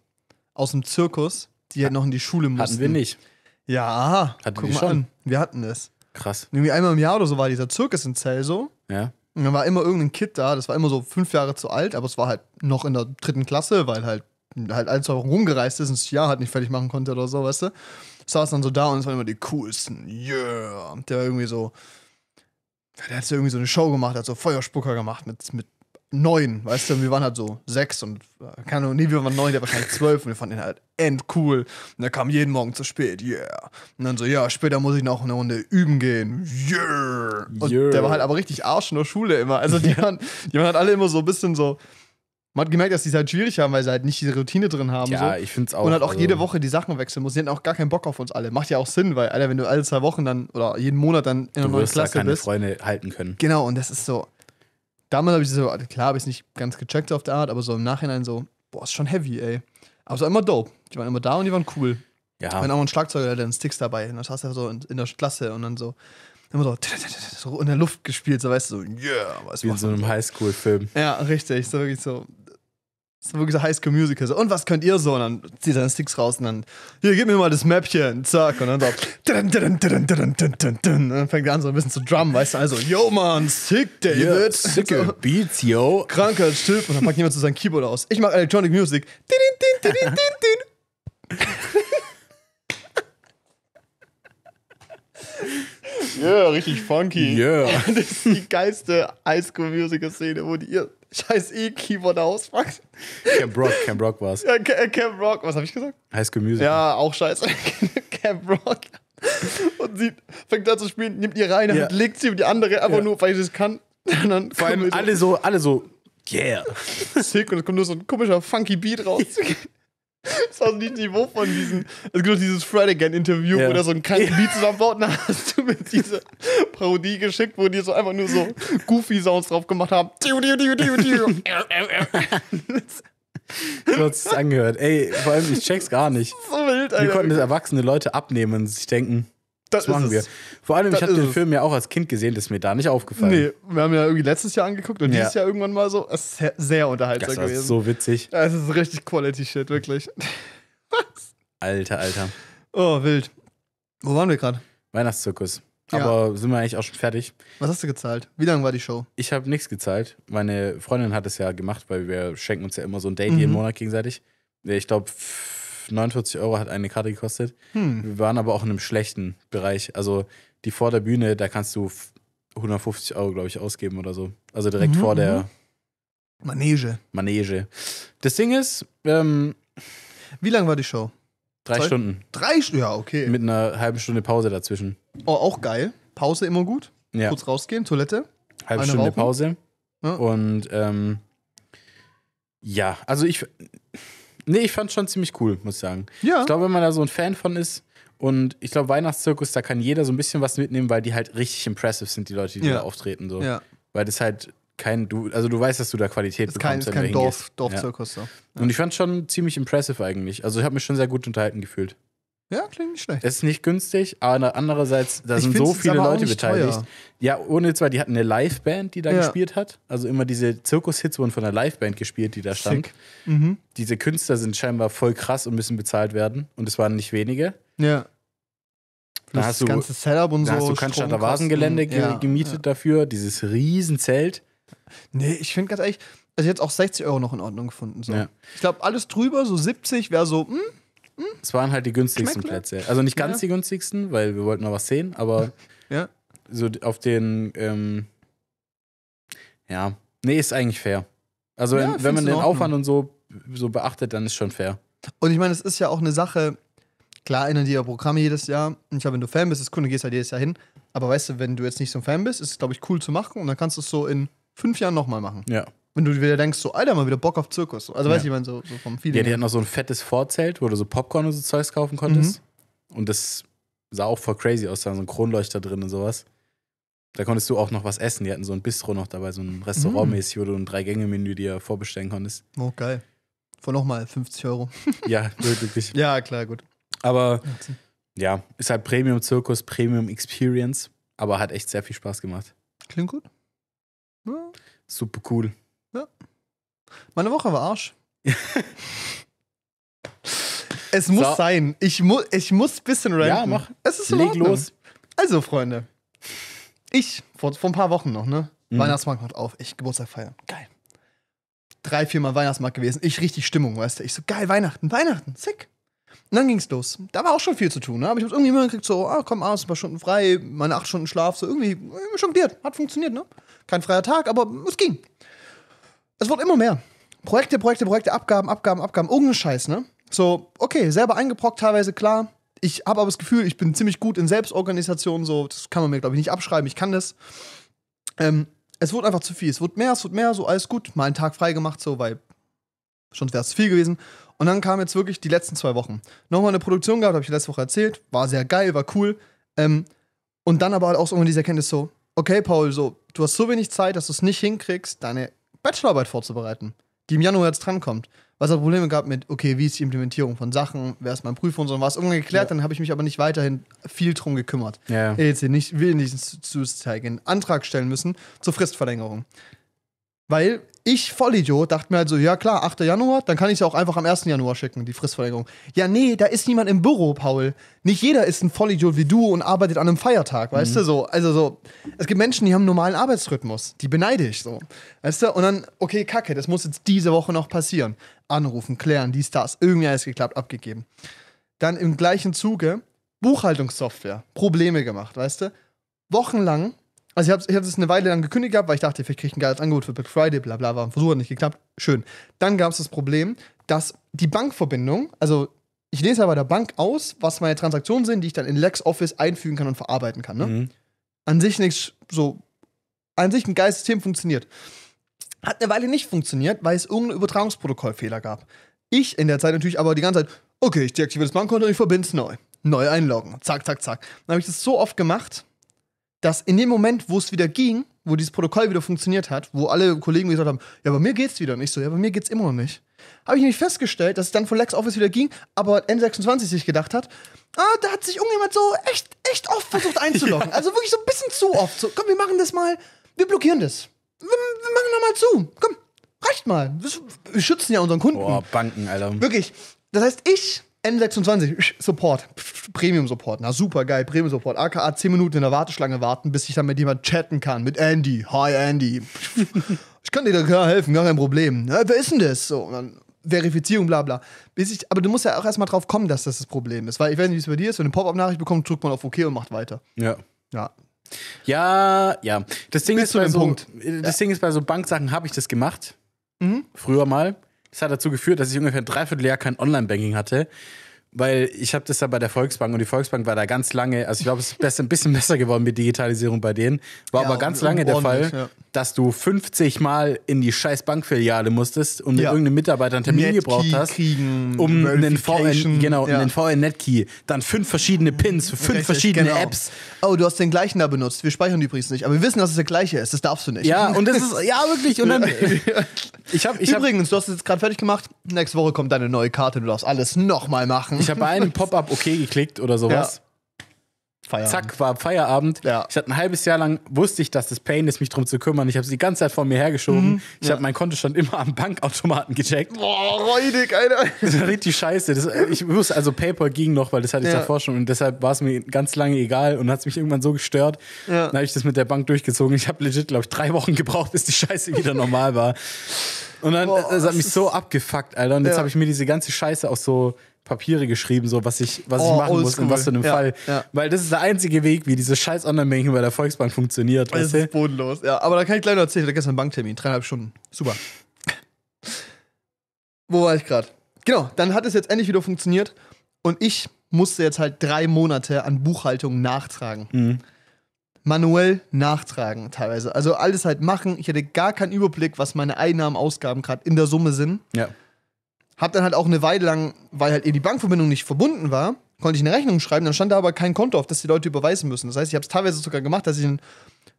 aus dem Zirkus, die halt noch in die Schule mussten. Hatten wir nicht. Ja, hatten guck wir mal schon. an. Wir hatten es. Krass. Irgendwie einmal im Jahr oder so war dieser Zirkus in Zell so. Ja. Und dann war immer irgendein Kid da, das war immer so fünf Jahre zu alt, aber es war halt noch in der dritten Klasse, weil halt halt ein, zwei Wochen rumgereist ist und das Jahr halt nicht fertig machen konnte oder so, weißt du? Saß dann so da und es waren immer die coolsten, yeah. Der war irgendwie so, der hat so irgendwie so eine Show gemacht, hat so Feuerspucker gemacht mit, mit neun, weißt du, wir waren halt so sechs und äh, keine Ahnung, nee, wir waren neun, der war wahrscheinlich zwölf und wir fanden ihn halt endcool. Und er kam jeden Morgen zu spät, yeah. Und dann so, ja, später muss ich noch eine Runde üben gehen, yeah. Und yeah. der war halt aber richtig Arsch in der Schule immer. Also die waren, die waren halt alle immer so ein bisschen so. Man hat gemerkt, dass die es halt schwierig haben, weil sie halt nicht diese Routine drin haben. Ja, so. ich finde es auch. Und halt auch also jede Woche die Sachen wechseln muss. Die hatten auch gar keinen Bock auf uns alle. Macht ja auch Sinn, weil, Alter, wenn du alle zwei Wochen dann oder jeden Monat dann in einer neuen Klasse da keine bist. Freunde halten können. Genau, und das ist so, damals habe ich so, klar habe ich es nicht ganz gecheckt auf der Art, aber so im Nachhinein so, boah, ist schon heavy, ey. Aber es war immer dope. Die waren immer da und die waren cool. Ja. Wenn auch ein Schlagzeuger, der hat dann Sticks dabei. Und das hast du so in, in der Klasse und dann so immer so, so in der Luft gespielt, so weißt du, so, yeah. Was Wie in so einem Highschool-Film. Ja, richtig, so wirklich so das ist wirklich so High School Musical. So, und was könnt ihr so? Und dann zieht er seine Sticks raus und dann, hier, gib mir mal das Mäppchen. Zack. Und dann so, und dann fängt er an, so ein bisschen zu drummen, weißt du? Also, yo, man, sick, David. Yeah, sicke so. Beats, yo. Kranker Typ. Und dann packt jemand so sein Keyboard aus. Ich mach Electronic Music. Ja, yeah, richtig funky. Yeah. Das ist die geilste High School Musical Szene, wo die ihr scheiß E-Keyboard auspackt. Cam Brock, Cam Brock war's. Ja, äh, Camp Rock, was habe ich gesagt? Heiß Gemüse. Ja, auch scheiße. Cam Brock. Und sie fängt an zu spielen, nimmt ihr rein, ja. legt sie über die andere, einfach ja. nur, weil sie es kann. Und dann Vor allem alle so, alle so, yeah. Sick, und es kommt nur so ein komischer, funky Beat raus. Das war so nicht Niveau von diesen, es gibt auch dieses Fradigan-Interview, ja. wo der so einen kranken ja. Beat zusammenbaut. dann hast du mir diese Parodie geschickt, wo die so einfach nur so Goofy-Sounds drauf gemacht haben. Tiu, tiu, tiu, tiu, tiu. Du hast es angehört. Ey, vor allem, ich check's gar nicht. So wild, Alter. Wir konnten das erwachsene Leute abnehmen und sich denken, das, machen wir. Vor allem, ich habe den Film ja auch als Kind gesehen, das ist mir da nicht aufgefallen. Nee, wir haben ja irgendwie letztes Jahr angeguckt und ja. dieses Jahr irgendwann mal so. Es ist sehr unterhaltsam das war gewesen. so witzig. Es ist richtig Quality-Shit, wirklich. Was? Alter, Alter. Oh, wild. Wo waren wir gerade? Weihnachtszirkus. Aber ja. sind wir eigentlich auch schon fertig. Was hast du gezahlt? Wie lange war die Show? Ich habe nichts gezahlt. Meine Freundin hat es ja gemacht, weil wir schenken uns ja immer so ein Date mhm. jeden Monat gegenseitig. Ich glaube, 49 Euro hat eine Karte gekostet. Hm. Wir waren aber auch in einem schlechten Bereich. Also die vor der Bühne, da kannst du 150 Euro, glaube ich, ausgeben oder so. Also direkt mhm. vor der mhm. Manege. Manege. Das Ding ist, ähm, wie lang war die Show? Drei Zwei? Stunden. Drei Stunden, ja, okay. Mit einer halben Stunde Pause dazwischen. Oh, auch geil. Pause immer gut. Ja. Kurz rausgehen, Toilette. Halbe Stunde rauchen. Pause. Ja. Und ähm, ja, also ich, Nee, ich fand schon ziemlich cool, muss ich sagen. Ja. Ich glaube, wenn man da so ein Fan von ist, und ich glaube, Weihnachtszirkus, da kann jeder so ein bisschen was mitnehmen, weil die halt richtig impressive sind, die Leute, die ja. da auftreten. So. Ja. Weil das halt kein, du, also du weißt, dass du da Qualität das bekommst. Kein, ist kein Dorf, Dorfzirkus. Ja. So. Und ich fand schon ziemlich impressive eigentlich. Also ich habe mich schon sehr gut unterhalten gefühlt. Ja, klingt nicht schlecht. Es ist nicht günstig, aber andererseits, da ich sind so viele Leute beteiligt. Teuer. Ja, ohne zwar, die hatten eine Liveband, die da ja. gespielt hat. Also immer diese Zirkushits wurden von der Liveband gespielt, die da stand. Mhm. Diese Künstler sind scheinbar voll krass und müssen bezahlt werden. Und es waren nicht wenige. Ja. Da das hast du, ganze Setup und da so. Hast du Cannstatter Vasengelände ja, gemietet ja. dafür, dieses Riesenzelt. Nee, ich finde ganz ehrlich, also jetzt auch 60 Euro noch in Ordnung gefunden. So. Ich glaube, alles drüber, so 70 wäre so, mh, hm, es waren halt die günstigsten Schmeckle. Plätze. Also nicht ganz ja. die günstigsten, weil wir wollten noch was sehen, aber ja. so auf den, ähm, ja, nee, ist eigentlich fair. Also ja, wenn, wenn man den Aufwand und so, so beachtet, dann ist schon fair. Und ich meine, es ist ja auch eine Sache, klar ändern die ja Programme jedes Jahr. Und ich meine, wenn du Fan bist, das Kunde gehst halt jedes Jahr hin. Aber weißt du, wenn du jetzt nicht so ein Fan bist, ist es, glaube ich, cool zu machen und dann kannst du es so in fünf Jahren nochmal machen. Ja wenn du wieder denkst, so, Alter, mal wieder Bock auf Zirkus. Also, ja. weiß ich, man so, so vom Feeling. Ja, die hatten noch so ein fettes Vorzelt, wo du so Popcorn und so Zeugs kaufen konntest. Mhm. Und das sah auch voll crazy aus. Da war so ein Kronleuchter drin und sowas. Da konntest du auch noch was essen. Die hatten so ein Bistro noch dabei, so ein Restaurant mhm. mäßig, wo du ein Drei-Gänge-Menü dir vorbestellen konntest. Oh, geil. Vor nochmal 50 Euro. ja, wirklich. Ja, klar, gut. Aber ja, ist halt Premium-Zirkus, Premium-Experience, aber hat echt sehr viel Spaß gemacht. Klingt gut. Ja. Super cool. Ja. Meine Woche war Arsch. es muss so. sein. Ich, mu ich muss ein bisschen ranten. Ja, mach. Es ist Leg los. Also, Freunde. Ich, vor, vor ein paar Wochen noch, ne? Mhm. Weihnachtsmarkt macht auf. Ich Geburtstag feiern. Geil. Drei, vier Mal Weihnachtsmarkt gewesen. Ich richtig Stimmung, weißt du. Ich so, geil, Weihnachten, Weihnachten, sick. Und dann ging's los. Da war auch schon viel zu tun, ne? Aber ich hab's irgendwie immer gekriegt, so, ah, komm, abends ein paar Stunden frei, meine acht Stunden Schlaf, so irgendwie, irgendwie jongliert. Hat funktioniert, ne? Kein freier Tag, aber es ging es wird immer mehr. Projekte, Projekte, Projekte, Abgaben, Abgaben, Abgaben, irgendein Scheiß, ne? So, okay, selber eingebrockt teilweise, klar. Ich habe aber das Gefühl, ich bin ziemlich gut in Selbstorganisation, so, das kann man mir, glaube ich, nicht abschreiben, ich kann das. Ähm, es wird einfach zu viel, es wird mehr, es wird mehr, so alles gut, mal einen Tag frei gemacht, so, weil schon wäre es viel gewesen. Und dann kam jetzt wirklich die letzten zwei Wochen. Nochmal eine Produktion gehabt, habe ich letzte Woche erzählt, war sehr geil, war cool. Ähm, und dann aber halt auch so irgendwann diese Erkenntnis so, okay, Paul, so, du hast so wenig Zeit, dass du es nicht hinkriegst, deine Bachelorarbeit vorzubereiten, die im Januar jetzt drankommt. Was es Probleme gab mit, okay, wie ist die Implementierung von Sachen, wer ist mein Prüfer und so, war es irgendwann geklärt, ja. dann habe ich mich aber nicht weiterhin viel drum gekümmert. Ja. EDC nicht, will nicht zu, Detail gehen. Antrag stellen müssen zur Fristverlängerung. Weil ich, Vollidiot, dachte mir halt so, ja klar, 8. Januar, dann kann ich es auch einfach am 1. Januar schicken, die Fristverlängerung. Ja, nee, da ist niemand im Büro, Paul. Nicht jeder ist ein Vollidiot wie du und arbeitet an einem Feiertag, weißt mhm. du so. Also so, es gibt Menschen, die haben einen normalen Arbeitsrhythmus, die beneide ich so. Weißt du, und dann, okay, kacke, das muss jetzt diese Woche noch passieren. Anrufen, klären, die Stars, irgendwie alles geklappt, abgegeben. Dann im gleichen Zuge Buchhaltungssoftware, Probleme gemacht, weißt du. Wochenlang also ich habe ich eine Weile lang gekündigt gehabt, weil ich dachte, vielleicht kriege ich ein geiles Angebot für Black Friday, bla bla, war ein Versuch, hat nicht geklappt. Schön. Dann gab es das Problem, dass die Bankverbindung, also ich lese ja bei der Bank aus, was meine Transaktionen sind, die ich dann in LexOffice einfügen kann und verarbeiten kann. Ne? Mhm. An sich nichts so, an sich ein geiles System funktioniert. Hat eine Weile nicht funktioniert, weil es irgendeinen Übertragungsprotokollfehler gab. Ich in der Zeit natürlich aber die ganze Zeit, okay, ich deaktiviere das Bankkonto und ich verbinde es neu. Neu einloggen. Zack, zack, zack. Dann habe ich das so oft gemacht, dass in dem Moment, wo es wieder ging, wo dieses Protokoll wieder funktioniert hat, wo alle Kollegen gesagt haben, ja, bei mir geht's wieder nicht so, ja, bei mir geht's immer noch nicht, habe ich nämlich festgestellt, dass es dann von LexOffice wieder ging, aber N26 sich gedacht hat, ah, da hat sich irgendjemand so echt, echt oft versucht einzuloggen. ja. Also wirklich so ein bisschen zu oft. So, komm, wir machen das mal, wir blockieren das. Wir, wir machen da mal zu. Komm, reicht mal. Wir schützen ja unseren Kunden. Boah, Banken, Alter. Wirklich. Das heißt, ich N26, Support, Premium-Support, na super geil, Premium-Support, aka 10 Minuten in der Warteschlange warten, bis ich dann mit jemand chatten kann, mit Andy, hi Andy, ich kann dir da klar helfen, gar kein Problem, ja, wer ist denn das? So, und dann Verifizierung, bla bla. Bis ich, aber du musst ja auch erstmal drauf kommen, dass das das Problem ist, weil ich weiß nicht, wie es bei dir ist, wenn du eine Pop-Up-Nachricht bekommst, drückt man auf OK und macht weiter. Ja. Ja, ja, ja. Das Ding ist bei so, Punkt. Das ja. Ding ist bei so Banksachen habe ich das gemacht. Mhm. Früher mal. Das hat dazu geführt, dass ich ungefähr ein Dreivierteljahr kein Online-Banking hatte. Weil ich habe das da bei der Volksbank und die Volksbank war da ganz lange, also ich glaube, es ist ein bisschen besser geworden mit Digitalisierung bei denen. War ja, aber ganz lange der Fall, ja dass du 50 Mal in die scheiß Bankfiliale musstest und mit ja. irgendeinem Mitarbeiter einen Termin Net gebraucht Key hast, kriegen, um einen VN, genau, ja. einen VN Netkey, dann fünf verschiedene Pins, fünf Richtig, verschiedene genau. Apps. Oh, du hast den gleichen da benutzt. Wir speichern die übrigens nicht, aber wir wissen, dass es der gleiche ist. Das darfst du nicht. Ja, und das ist ja wirklich und dann ich hab, ich übrigens, hab, du hast es jetzt gerade fertig gemacht. Nächste Woche kommt deine neue Karte, du darfst alles nochmal machen. Ich habe einen Pop-up okay geklickt oder sowas. Ja. Feierabend. Zack, war Feierabend. Ja. Ich hatte ein halbes Jahr lang, wusste ich, dass das Pain ist, mich drum zu kümmern. Ich habe es die ganze Zeit vor mir hergeschoben. Mhm, ich ja. habe Konto schon immer am Bankautomaten gecheckt. Boah, räudig, Alter. Das war richtig scheiße. Das, äh, ich wusste, also PayPal ging noch, weil das hatte ich ja. davor schon. Und deshalb war es mir ganz lange egal und hat es mich irgendwann so gestört. Ja. Dann habe ich das mit der Bank durchgezogen. Ich habe legit, glaube ich, drei Wochen gebraucht, bis die Scheiße wieder normal war. Und dann, Boah, das hat mich so abgefuckt, Alter. Und jetzt habe ich mir diese ganze Scheiße auch so Papiere geschrieben, so was ich, was oh, ich machen muss, und was für einen ja, Fall. Ja. Weil das ist der einzige Weg, wie diese scheiß Online-Banking bei der Volksbank funktioniert. Das ist bodenlos, ja. Aber da kann ich gleich noch erzählen, ich hatte gestern einen Banktermin, dreieinhalb Stunden. Super. Wo war ich gerade? Genau, dann hat es jetzt endlich wieder funktioniert und ich musste jetzt halt drei Monate an Buchhaltung nachtragen. Mhm. Manuell nachtragen teilweise. Also alles halt machen. Ich hatte gar keinen Überblick, was meine Einnahmen, Ausgaben gerade in der Summe sind. Ja. Hab dann halt auch eine Weile lang, weil halt eben die Bankverbindung nicht verbunden war, konnte ich eine Rechnung schreiben, dann stand da aber kein Konto, auf das die Leute überweisen müssen. Das heißt, ich habe es teilweise sogar gemacht, dass ich eine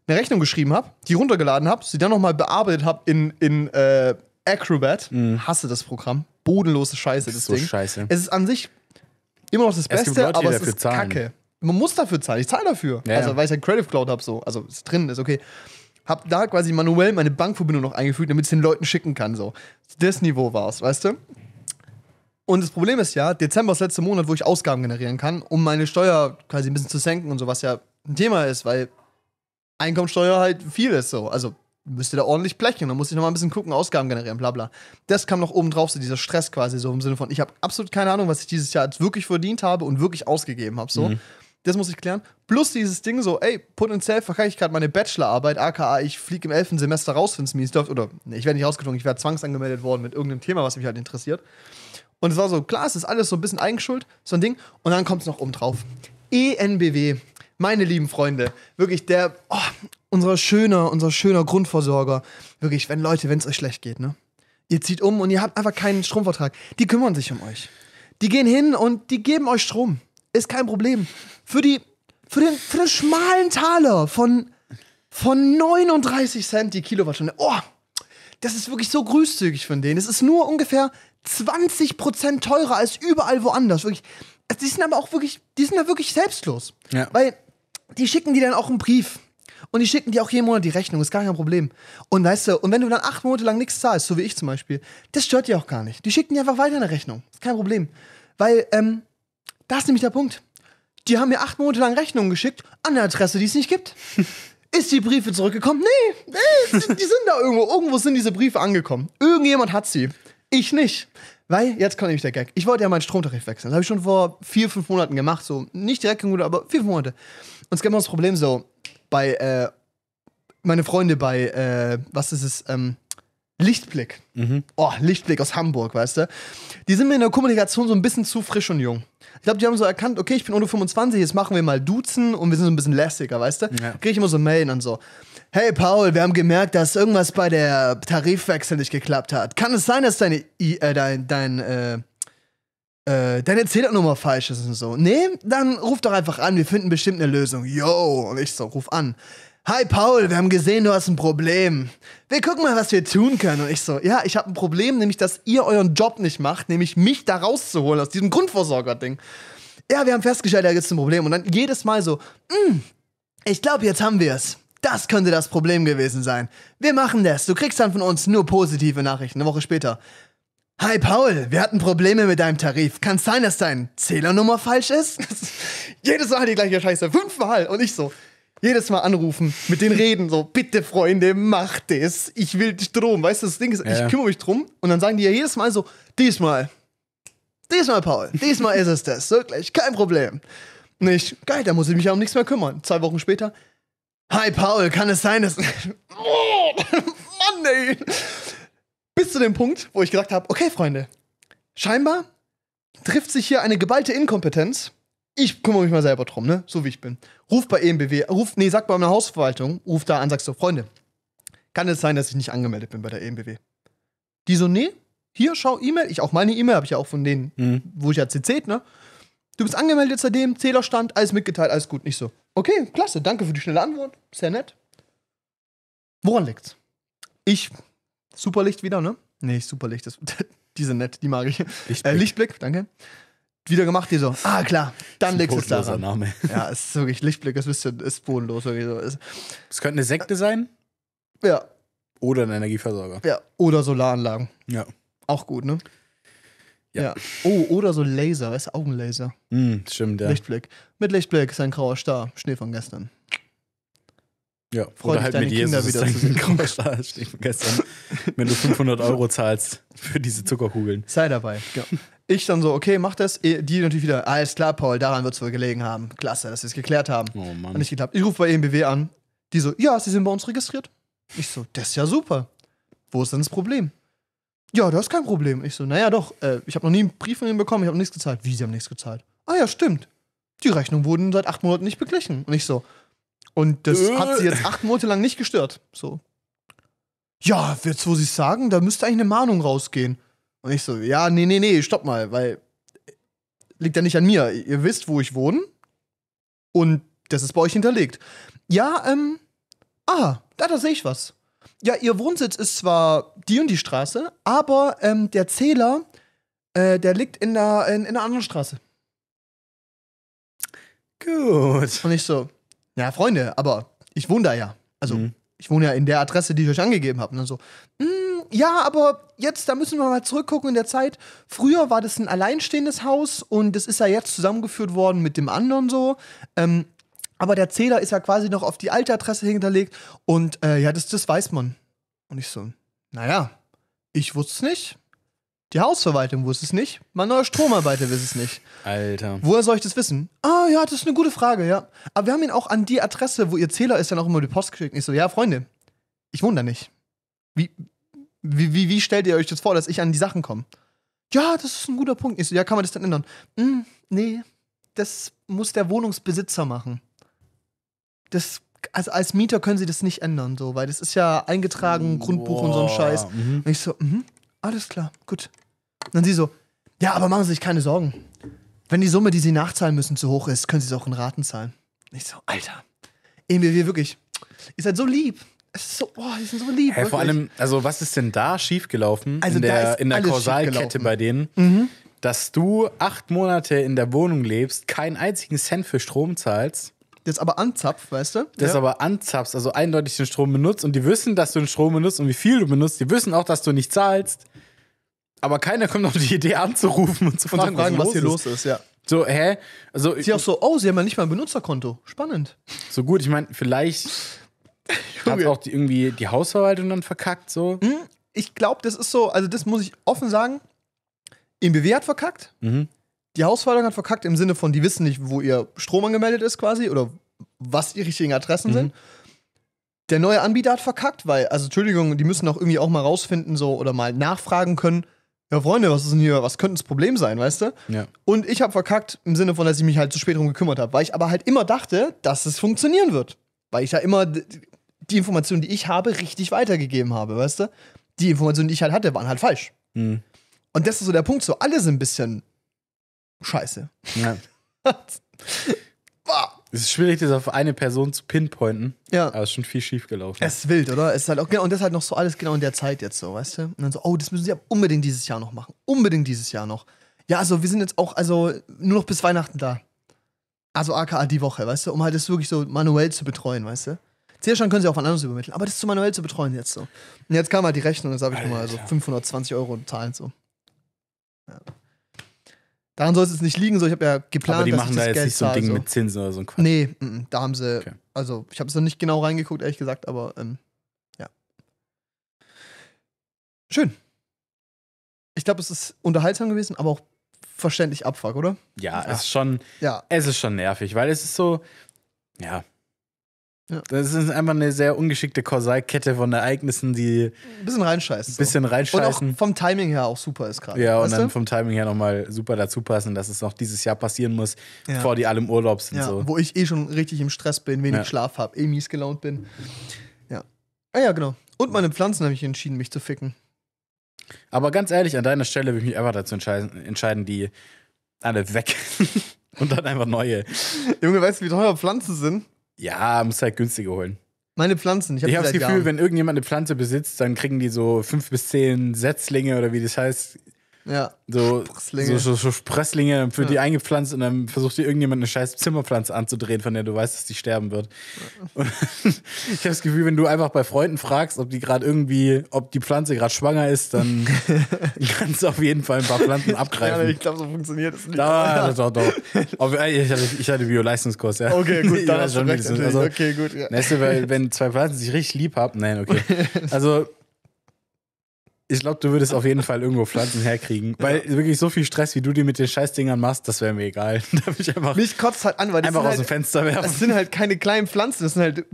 Rechnung geschrieben habe, die runtergeladen habe, sie dann nochmal bearbeitet habe in, in äh, Acrobat. Mhm. Hasse das Programm. Bodenlose Scheiße, das, das ist Ding. so Scheiße. Es ist an sich immer noch das Beste, es Leute, aber es ist zahlen. Kacke. Man muss dafür zahlen. Ich zahle dafür. Ja, also, weil ich halt Creative Cloud habe, so. Also, ist drin, ist okay hab da quasi manuell meine Bankverbindung noch eingefügt, damit ich den Leuten schicken kann. So. Das Niveau war es, weißt du? Und das Problem ist ja, Dezember ist letzter Monat, wo ich Ausgaben generieren kann, um meine Steuer quasi ein bisschen zu senken und so, was ja ein Thema ist, weil Einkommensteuer halt viel ist so. Also müsste da ordentlich blechen, dann muss ich nochmal ein bisschen gucken, Ausgaben generieren, bla bla. Das kam noch oben drauf, so dieser Stress quasi, so im Sinne von, ich habe absolut keine Ahnung, was ich dieses Jahr jetzt wirklich verdient habe und wirklich ausgegeben habe, so. Mhm das muss ich klären. Plus dieses Ding so, ey, potenziell verkaufe ich gerade meine Bachelorarbeit, aka ich fliege im elften Semester raus, wenn es mies läuft. Oder nee, ich werde nicht rausgeflogen, ich werde zwangsangemeldet worden mit irgendeinem Thema, was mich halt interessiert. Und es war so, klar, es ist alles so ein bisschen Eigenschuld, so ein Ding. Und dann kommt es noch oben drauf. ENBW, meine lieben Freunde, wirklich der, oh, unser schöner, unser schöner Grundversorger. Wirklich, wenn Leute, wenn es euch schlecht geht, ne? Ihr zieht um und ihr habt einfach keinen Stromvertrag. Die kümmern sich um euch. Die gehen hin und die geben euch Strom. Ist kein Problem. Für die, für den, für den schmalen Taler von, von 39 Cent die Kilowattstunde. Oh, das ist wirklich so grüßzügig von denen. Es ist nur ungefähr 20% teurer als überall woanders. Wirklich. Also die sind aber auch wirklich, die sind da wirklich selbstlos. Ja. Weil die schicken dir dann auch einen Brief. Und die schicken dir auch jeden Monat die Rechnung, ist gar kein Problem. Und weißt du, und wenn du dann acht Monate lang nichts zahlst, so wie ich zum Beispiel, das stört dir auch gar nicht. Die schicken dir einfach weiter eine Rechnung, ist kein Problem. Weil, ähm, das ist nämlich der Punkt. Die haben mir acht Monate lang Rechnungen geschickt an eine Adresse, die es nicht gibt. Ist die Briefe zurückgekommen? Nee, äh, nee, die sind da irgendwo. Irgendwo sind diese Briefe angekommen. Irgendjemand hat sie. Ich nicht. Weil, jetzt kommt nämlich der Gag. Ich wollte ja meinen Stromtarif wechseln. Das habe ich schon vor vier, fünf Monaten gemacht. So, nicht direkt, aber vier, fünf Monate. Und es gab immer das Problem so, bei, äh, meine Freunde bei, äh, was ist es, ähm, Lichtblick. Mhm. Oh, Lichtblick aus Hamburg, weißt du? Die sind mir in der Kommunikation so ein bisschen zu frisch und jung. Ich glaube, die haben so erkannt, okay, ich bin unter 25, jetzt machen wir mal Duzen und wir sind so ein bisschen lässiger, weißt du? Ja. Kriege ich immer so Mailen und so. Hey Paul, wir haben gemerkt, dass irgendwas bei der Tarifwechsel nicht geklappt hat. Kann es sein, dass deine, I äh, dein, dein, äh, äh, deine Zählernummer falsch ist und so. Nee, dann ruf doch einfach an, wir finden bestimmt eine Lösung. Yo, und ich so, ruf an. Hi Paul, wir haben gesehen, du hast ein Problem. Wir gucken mal, was wir tun können. Und ich so, ja, ich habe ein Problem, nämlich, dass ihr euren Job nicht macht, nämlich mich da rauszuholen aus diesem Grundversorger-Ding. Ja, wir haben festgestellt, da gibt es ein Problem. Und dann jedes Mal so, hm, ich glaube, jetzt haben wir es. Das könnte das Problem gewesen sein. Wir machen das. Du kriegst dann von uns nur positive Nachrichten. Eine Woche später. Hi Paul, wir hatten Probleme mit deinem Tarif. Kann es sein, dass dein Zählernummer falsch ist? Jedes Mal die gleiche Scheiße. Fünfmal. Und ich so, jedes Mal anrufen, mit denen reden, so, bitte Freunde, macht es, ich will Strom. Weißt du, das Ding ist, ja. ich kümmere mich drum und dann sagen die ja jedes Mal so, diesmal, diesmal Paul, diesmal ist es das, wirklich, kein Problem. Nicht, geil, da muss ich mich ja um nichts mehr kümmern. Zwei Wochen später, hi Paul, kann es sein, dass... oh, Mann, ey. Bis zu dem Punkt, wo ich gesagt habe, okay Freunde, scheinbar trifft sich hier eine geballte Inkompetenz ich kümmere mich mal selber drum, ne? So wie ich bin. Ruf bei EMBW, ruf, nee, sag bei meiner Hausverwaltung, ruf da an, sagst du, Freunde, kann es sein, dass ich nicht angemeldet bin bei der EMBW? Die so, nee, hier, schau, E-Mail, ich auch meine E-Mail habe ich ja auch von denen, mhm. wo ich ja CC, ne? Du bist angemeldet seitdem, Zählerstand, alles mitgeteilt, alles gut, nicht so. Okay, klasse, danke für die schnelle Antwort, sehr nett. Woran liegt's? Ich, Superlicht wieder, ne? Nee, Superlicht, das, die sind nett, die mag ich. Lichtblick, äh, Lichtblick danke wieder gemacht, die so, ah klar, dann liegt es daran. Name. Ja, es ist wirklich, Lichtblick ist bisschen, ist bodenlos. Irgendwie so. Es, könnte eine Sekte sein. Ja. Oder ein Energieversorger. Ja, oder Solaranlagen. Ja. Auch gut, ne? Ja. ja. Oh, oder so Laser, ist Augenlaser. Mm, hm, stimmt, ja. Lichtblick. Mit Lichtblick ist ein grauer Star, Schnee von gestern. Ja, Freu oder dich, halt mit Kinder Jesus wieder zu stehen gestern, wenn du 500 Euro zahlst für diese Zuckerkugeln. Sei dabei. Ja. Ich dann so, okay, mach das. Eh, die natürlich wieder, alles klar, Paul, daran wird es wohl gelegen haben. Klasse, dass wir es geklärt haben. Oh Mann. Hat nicht geklappt. Ich rufe bei EMBW an. Die so, ja, sie sind bei uns registriert. Ich so, das ist ja super. Wo ist denn das Problem? Ja, das ist kein Problem. Ich so, naja, doch, äh, ich habe noch nie einen Brief von ihnen bekommen, ich habe nichts gezahlt. Wie, sie haben nichts gezahlt? Ah ja, stimmt. Die Rechnungen wurden seit acht Monaten nicht beglichen. Und ich so, und das äh. hat sie jetzt acht Monate lang nicht gestört. So. Ja, jetzt wo sie es sagen, da müsste eigentlich eine Mahnung rausgehen. Und ich so, ja, nee, nee, nee, stopp mal, weil äh, liegt ja nicht an mir. Ihr wisst, wo ich wohne. Und das ist bei euch hinterlegt. Ja, ähm, ah, da, da sehe ich was. Ja, ihr Wohnsitz ist zwar die und die Straße, aber ähm, der Zähler, äh, der liegt in der, in, in anderen Straße. Gut. Und ich so, naja, Freunde, aber ich wohne da ja. Also, mhm. ich wohne ja in der Adresse, die ich euch angegeben habe. Ne, und dann so, hm, ja, aber jetzt, da müssen wir mal zurückgucken in der Zeit. Früher war das ein alleinstehendes Haus und das ist ja jetzt zusammengeführt worden mit dem anderen so. Ähm, aber der Zähler ist ja quasi noch auf die alte Adresse hinterlegt und äh, ja, das, das weiß man. Und ich so, naja, ich wusste es nicht. Die Hausverwaltung wusste es nicht. Mein neuer Stromarbeiter wusste es nicht. Alter. Woher soll ich das wissen? Ah, ja, das ist eine gute Frage, ja. Aber wir haben ihn auch an die Adresse, wo ihr Zähler ist, dann auch immer die Post geschickt. Ich so, ja, Freunde, ich wohne da nicht. Wie, wie, wie, wie stellt ihr euch das vor, dass ich an die Sachen komme? Ja, das ist ein guter Punkt. Ich so, ja, kann man das dann ändern? Hm, nee, das muss der Wohnungsbesitzer machen. Das also als Mieter können sie das nicht ändern, so, weil das ist ja eingetragen, Grundbuch wow. und so ein Scheiß. Mhm. Und ich so, mh, alles klar, gut dann sie so, ja, aber machen Sie sich keine Sorgen. Wenn die Summe, die Sie nachzahlen müssen, zu hoch ist, können Sie es auch in Raten zahlen. ich so, Alter, Emil, wir wirklich, ihr seid so lieb. Es ist so, boah, die sind so lieb. Hey, vor allem, also was ist denn da schiefgelaufen also in der, der Kausalkette bei denen, mhm. dass du acht Monate in der Wohnung lebst, keinen einzigen Cent für Strom zahlst. Das aber anzapft, weißt du? Das ja. aber anzapft, also eindeutig den Strom benutzt und die wissen, dass du den Strom benutzt und wie viel du benutzt. Die wissen auch, dass du nicht zahlst. Aber keiner kommt auf die Idee anzurufen und zu fragen, und zu fragen was, was, hier los ist. ist ja. So, hä? Also, sie auch so, oh, sie haben ja nicht mal ein Benutzerkonto. Spannend. So gut, ich meine, vielleicht hat auch die, irgendwie die Hausverwaltung dann verkackt, so. Hm, ich glaube, das ist so, also das muss ich offen sagen. MBW hat verkackt. Mhm. Die Hausverwaltung hat verkackt im Sinne von, die wissen nicht, wo ihr Strom angemeldet ist quasi oder was die richtigen Adressen mhm. sind. Der neue Anbieter hat verkackt, weil, also Entschuldigung, die müssen auch irgendwie auch mal rausfinden so oder mal nachfragen können, ja Freunde, was ist denn hier, was könnte das Problem sein, weißt du? Ja. Und ich habe verkackt im Sinne von, dass ich mich halt zu spät drum gekümmert habe, weil ich aber halt immer dachte, dass es funktionieren wird. Weil ich ja immer die Informationen, die ich habe, richtig weitergegeben habe, weißt du? Die Informationen, die ich halt hatte, waren halt falsch. Mhm. Und das ist so der Punkt, so alle sind ein bisschen scheiße. Ja. Es ist schwierig, das auf eine Person zu pinpointen. Ja. Aber es ist schon viel schief gelaufen. Es ist wild, oder? Es ist halt auch, genau, und das ist halt noch so alles genau in der Zeit jetzt so, weißt du? Und dann so, oh, das müssen sie unbedingt dieses Jahr noch machen. Unbedingt dieses Jahr noch. Ja, also wir sind jetzt auch, also nur noch bis Weihnachten da. Also aka die Woche, weißt du? Um halt das wirklich so manuell zu betreuen, weißt du? Zählstand können sie auch von anders übermitteln, aber das zu manuell zu betreuen jetzt so. Und jetzt kam halt die Rechnung, das habe ich Alter. schon mal so 520 Euro zahlen so. Ja. Daran soll es jetzt nicht liegen, so ich habe ja geplant, Aber die machen dass ich da jetzt Geld nicht so ein Ding so. mit Zinsen oder so ein Quatsch. Nee, mm, mm da haben sie, Okay. also ich habe es noch nicht genau reingeguckt, ehrlich gesagt, aber ähm, ja. Schön. Ich glaube, es ist unterhaltsam gewesen, aber auch verständlich Abfuck, oder? Ja, Ja. ist schon, Ja. es ist schon nervig, weil es ist so, ja, ja. Das ist einfach eine sehr ungeschickte Korsalkette von Ereignissen, die. Ein bisschen reinscheißen. Ein bisschen reinscheißen. Und auch vom Timing her auch super ist gerade. Ja, weißt und dann du? vom Timing her nochmal super dazu passen, dass es noch dieses Jahr passieren muss, ja. bevor die alle im Urlaub sind. Ja, so. Wo ich eh schon richtig im Stress bin, wenig ja. Schlaf habe, eh mies gelaunt bin. Ja. Ah ja, genau. Und meine Pflanzen habe ich entschieden, mich zu ficken. Aber ganz ehrlich, an deiner Stelle würde ich mich einfach dazu entscheiden die alle weg. und dann einfach neue. Junge, weißt du, wie teuer Pflanzen sind? Ja, muss halt günstiger holen. Meine Pflanzen, ich habe hab das Gefühl, Jahren. wenn irgendjemand eine Pflanze besitzt, dann kriegen die so fünf bis zehn Setzlinge oder wie das heißt, ja. So, Sprösslinge. So, so, so Sprösslinge, dann ja. die eingepflanzt und dann versucht dir irgendjemand eine scheiß Zimmerpflanze anzudrehen, von der du weißt, dass die sterben wird. Ja. ich habe das Gefühl, wenn du einfach bei Freunden fragst, ob die gerade irgendwie, ob die Pflanze gerade schwanger ist, dann kannst du auf jeden Fall ein paar Pflanzen abgreifen. Ja, ich glaube, so funktioniert das nicht. Da, doch, doch. ich hatte, ich hatte Bio-Leistungskurs, ja. Okay, gut, dann hast schon recht, also, Okay, gut, ja. Weißt du, weil, wenn zwei Pflanzen sich richtig lieb haben, nein, okay. Also, ich glaube, du würdest auf jeden Fall irgendwo Pflanzen herkriegen, weil ja. wirklich so viel Stress, wie du dir mit den Scheißdingern machst, das wäre mir egal. ich einfach Mich kotzt halt an, weil das einfach aus halt, dem Fenster werfen. Das sind halt keine kleinen Pflanzen, das sind halt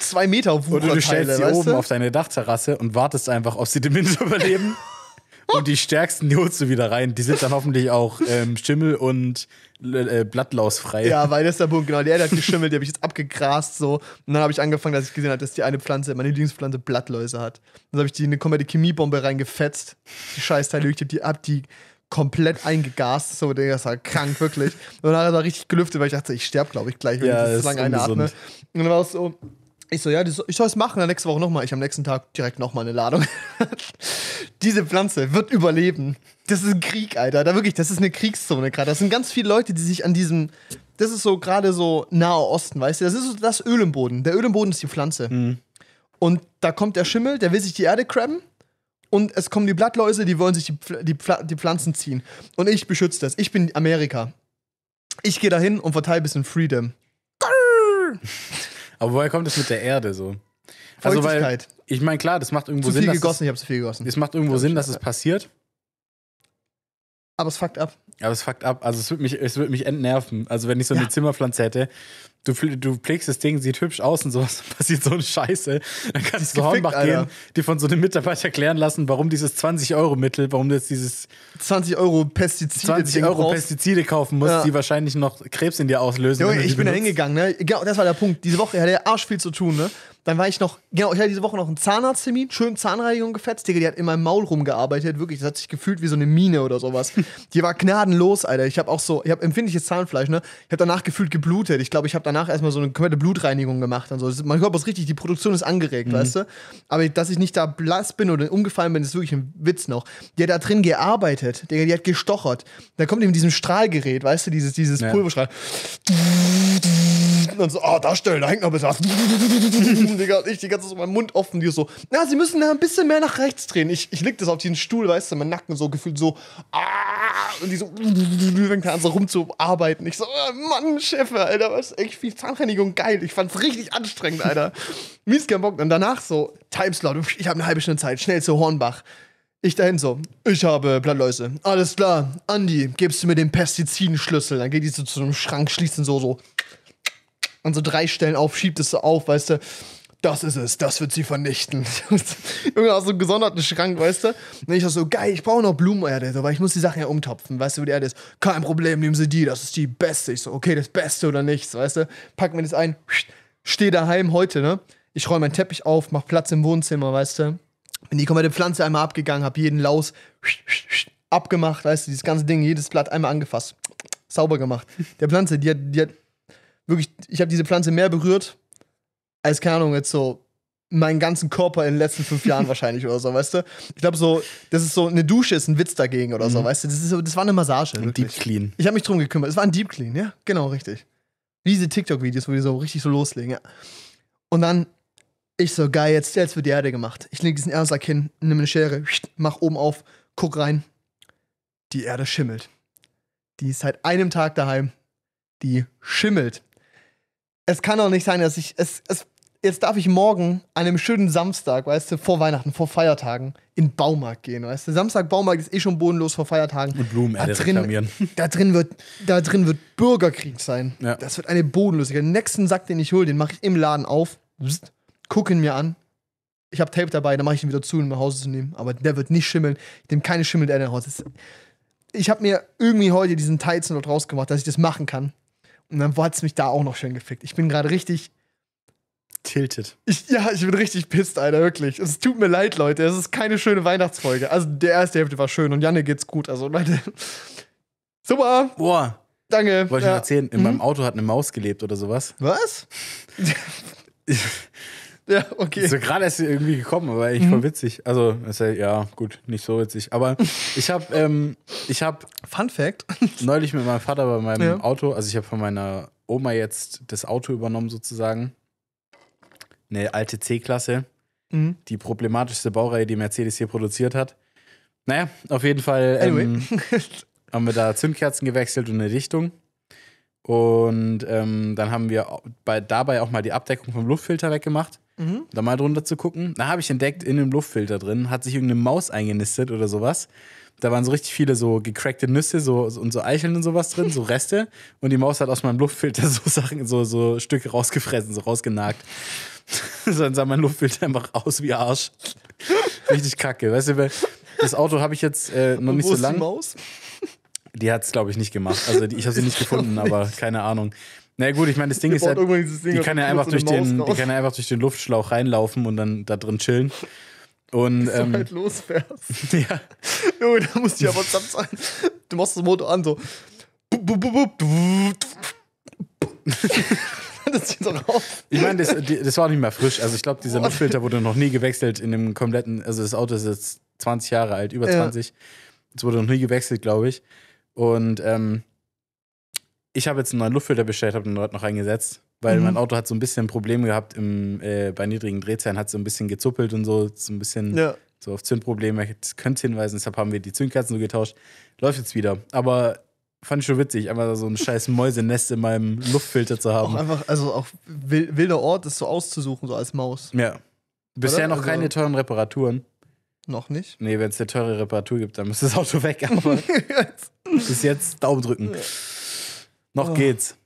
zwei Meter Wucherteile. Oder du stellst sie oben du? auf deine Dachterrasse und wartest einfach, ob sie den Winter überleben und die stärksten Joze wieder rein. Die sind dann hoffentlich auch ähm, Schimmel- und äh, äh Blattlausfrei. Ja, weil das ist der Punkt, genau. Die Erde hat geschimmelt, die habe ich jetzt abgegrast so. Und dann habe ich angefangen, dass ich gesehen habe, dass die eine Pflanze, meine Lieblingspflanze, Blattläuse hat. Dann habe ich die in eine komplette Chemiebombe reingefetzt. Die Scheißteile, ich habe die, hab die komplett eingegast. So, Digga, das war krank, wirklich. Und dann hat er richtig gelüftet, weil ich dachte, ich sterbe, glaube ich, gleich, wenn ja, ich das lange einatme. Und dann war es so, ich so, ja, ich soll es machen, dann nächste Woche nochmal. Ich am nächsten Tag direkt nochmal eine Ladung. Diese Pflanze wird überleben. Das ist ein Krieg, Alter. Da wirklich, das ist eine Kriegszone gerade. Das sind ganz viele Leute, die sich an diesem. Das ist so gerade so Nahe Osten, weißt du? Das ist so das Öl im Boden. Der Öl im Boden ist die Pflanze. Mhm. Und da kommt der Schimmel, der will sich die Erde krabben. Und es kommen die Blattläuse, die wollen sich die, die, die Pflanzen ziehen. Und ich beschütze das. Ich bin Amerika. Ich gehe dahin und verteile ein bisschen Freedom. Aber woher kommt das mit der Erde so? Also weil ich meine klar, das macht irgendwo zu Sinn, viel gegossen, ich habe zu viel gegossen. Es macht irgendwo Sinn, dass es passiert. Aber es fuckt ab. Aber es fuckt ab. Also es würde mich, würd mich entnerven. Also wenn ich so eine ja. Zimmerpflanze hätte, du, du pflegst das Ding, sieht hübsch aus und sowas, passiert so eine Scheiße. Dann kannst du Hornbach gehen, dir von so einem Mitarbeiter erklären lassen, warum dieses 20-Euro-Mittel, warum du jetzt dieses 20 Euro Pestizide 20 Euro Pestizide kaufen musst, ja. die wahrscheinlich noch Krebs in dir auslösen. Junge, ich bin da hingegangen, ne? Genau, das war der Punkt. Diese Woche hatte ja arsch viel zu tun, ne? Dann war ich noch, genau, ich hatte diese Woche noch einen Zahnarzttermin, schön Zahnreinigung gefetzt. Digga, die hat in meinem Maul rumgearbeitet, wirklich. Das hat sich gefühlt wie so eine Mine oder sowas. die war gnadenlos, Alter. Ich habe auch so, ich habe empfindliches Zahnfleisch, ne? Ich habe danach gefühlt geblutet. Ich glaube, ich habe danach danach erstmal so eine komplette Blutreinigung gemacht und so. Das, mein Körper ist richtig, die Produktion ist angeregt, mhm. weißt du? Aber dass ich nicht da blass bin oder umgefallen bin, ist wirklich ein Witz noch. Die hat da drin gearbeitet, die, die hat gestochert. Da kommt eben diesem Strahlgerät, weißt du, dieses, dieses ja. Pulverstrahl. Und so, ah, oh, da stellen, da hängt noch ein bisschen was. Digga, ich, die ganze Zeit so meinen Mund offen, die ist so, na, sie müssen da ein bisschen mehr nach rechts drehen. Ich, ich leg das auf diesen Stuhl, weißt du, mein Nacken so gefühlt so, ah, und die so, fängt da an so rumzuarbeiten. Ich so, oh, Mann, Chef, Alter, was echt viel die Zahnreinigung geil. Ich fand's richtig anstrengend, Alter. Mies kein Bock. Und danach so, Timeslot, ich habe eine halbe Stunde Zeit, schnell zu Hornbach. Ich dahin so, ich habe Blattläuse. Alles klar, Andi, gibst du mir den Pestizidenschlüssel. Dann geht die so zu einem Schrank, schließt ihn so, so. An so drei Stellen auf, schiebt es so auf, weißt du das ist es, das wird sie vernichten. Junge, aus so einem gesonderten Schrank, weißt du? Und ich war so, geil, ich brauche noch Blumenerde, so, weil ich muss die Sachen ja umtopfen, weißt du, wo die Erde ist. Kein Problem, nehmen Sie die, das ist die beste. Ich so, okay, das Beste oder nichts, weißt du? Pack mir das ein, stehe daheim heute, ne? Ich räume meinen Teppich auf, mach Platz im Wohnzimmer, weißt du? Bin die komplette Pflanze einmal abgegangen, hab jeden Laus abgemacht, weißt du, dieses ganze Ding, jedes Blatt einmal angefasst. Sauber gemacht. Der Pflanze, die hat, die hat wirklich, ich habe diese Pflanze mehr berührt als keine Ahnung, jetzt so meinen ganzen Körper in den letzten fünf Jahren wahrscheinlich oder so, weißt du? Ich glaube so, das ist so, eine Dusche ist ein Witz dagegen oder so, mhm. weißt du? Das, ist so, das war eine Massage. Ein Deep Clean. Ich habe mich drum gekümmert. Es war ein Deep Clean, ja, genau, richtig. Wie diese TikTok-Videos, wo die so richtig so loslegen, ja. Und dann, ich so, geil, jetzt, jetzt wird die Erde gemacht. Ich lege diesen Erdsack hin, nehme eine Schere, mach oben auf, guck rein. Die Erde schimmelt. Die ist seit einem Tag daheim. Die schimmelt. Es kann doch nicht sein, dass ich, es, es jetzt darf ich morgen an einem schönen Samstag, weißt du, vor Weihnachten, vor Feiertagen, in den Baumarkt gehen, weißt du. Samstag Baumarkt ist eh schon bodenlos vor Feiertagen. Und Blumen, da drin, Da drin, wird, da drin wird Bürgerkrieg sein. Ja. Das wird eine bodenlose. Den nächsten Sack, den ich hole, den mache ich im Laden auf, pst, guck ihn mir an. Ich habe Tape dabei, dann mache ich ihn wieder zu, um nach Hause zu nehmen. Aber der wird nicht schimmeln. Ich nehme keine Schimmel, der in der Haus ist. Ich habe mir irgendwie heute diesen Teil dort rausgemacht, dass ich das machen kann. Und dann hat es mich da auch noch schön gefickt. Ich bin gerade richtig tilted. Ich, ja, ich bin richtig pisst, Alter, wirklich. Es tut mir leid, Leute. Es ist keine schöne Weihnachtsfolge. Also, der erste Hälfte war schön und Janne geht's gut. Also, Leute. Super. Boah. Danke. Wollte ich ja. erzählen, in mhm. meinem Auto hat eine Maus gelebt oder sowas. Was? ja, okay. So gerade ist sie irgendwie gekommen, aber echt mhm. voll witzig. Also, ja, gut, nicht so witzig. Aber ich habe, ähm, ich habe. Fun Fact: Neulich mit meinem Vater bei meinem ja. Auto, also ich habe von meiner Oma jetzt das Auto übernommen sozusagen eine alte C-Klasse. Mhm. Die problematischste Baureihe, die Mercedes hier produziert hat. Naja, auf jeden Fall ähm, haben wir da Zündkerzen gewechselt und eine Dichtung. Und ähm, dann haben wir bei, dabei auch mal die Abdeckung vom Luftfilter weggemacht, mhm. um da mal drunter zu gucken. Da habe ich entdeckt, in dem Luftfilter drin hat sich irgendeine Maus eingenistet oder sowas. Da waren so richtig viele so gecrackte Nüsse so, so und so Eicheln und sowas drin, so Reste. Und die Maus hat aus meinem Luftfilter so Sachen, so, so Stücke rausgefressen, so rausgenagt. Dann sah mein Luftfilter einfach aus wie Arsch. Richtig kacke. Weißt du, das Auto habe ich jetzt äh, noch und nicht so lange. Die Maus? Die hat es, glaube ich, nicht gemacht. Also die, ich habe sie nicht gefunden, aber keine Ahnung. Na gut, ich meine, das Ding ist halt, Ding die, kann ja einfach durch den, die kann ja einfach durch den Luftschlauch reinlaufen und dann da drin chillen. Und, ähm, du halt losfährst. ja. Junge, da musst du ja WhatsApp sein. Du machst das Motor an, so. das zieht doch auf. Ich meine, das, das war auch nicht mehr frisch. Also ich glaube, dieser Luftfilter oh. wurde noch nie gewechselt in dem kompletten, also das Auto ist jetzt 20 Jahre alt, über 20. Es ja. wurde noch nie gewechselt, glaube ich. Und ähm, ich habe jetzt einen neuen Luftfilter bestellt, habe den dort noch eingesetzt weil mhm. mein Auto hat so ein bisschen Probleme gehabt im, äh, bei niedrigen Drehzahlen, hat so ein bisschen gezuppelt und so, so ein bisschen ja. so auf Zündprobleme. Das könnte hinweisen, deshalb haben wir die Zündkerzen so getauscht. Läuft jetzt wieder. Aber fand ich schon witzig, einfach so ein scheiß Mäusenest in meinem Luftfilter zu haben. Auch einfach, also auch wilder Ort, das so auszusuchen, so als Maus. Ja. Bisher Oder? noch also keine teuren Reparaturen. Noch nicht? Nee, wenn es eine teure Reparatur gibt, dann muss das Auto weg. Aber bis jetzt Daumen drücken. Ja. Noch oh. geht's.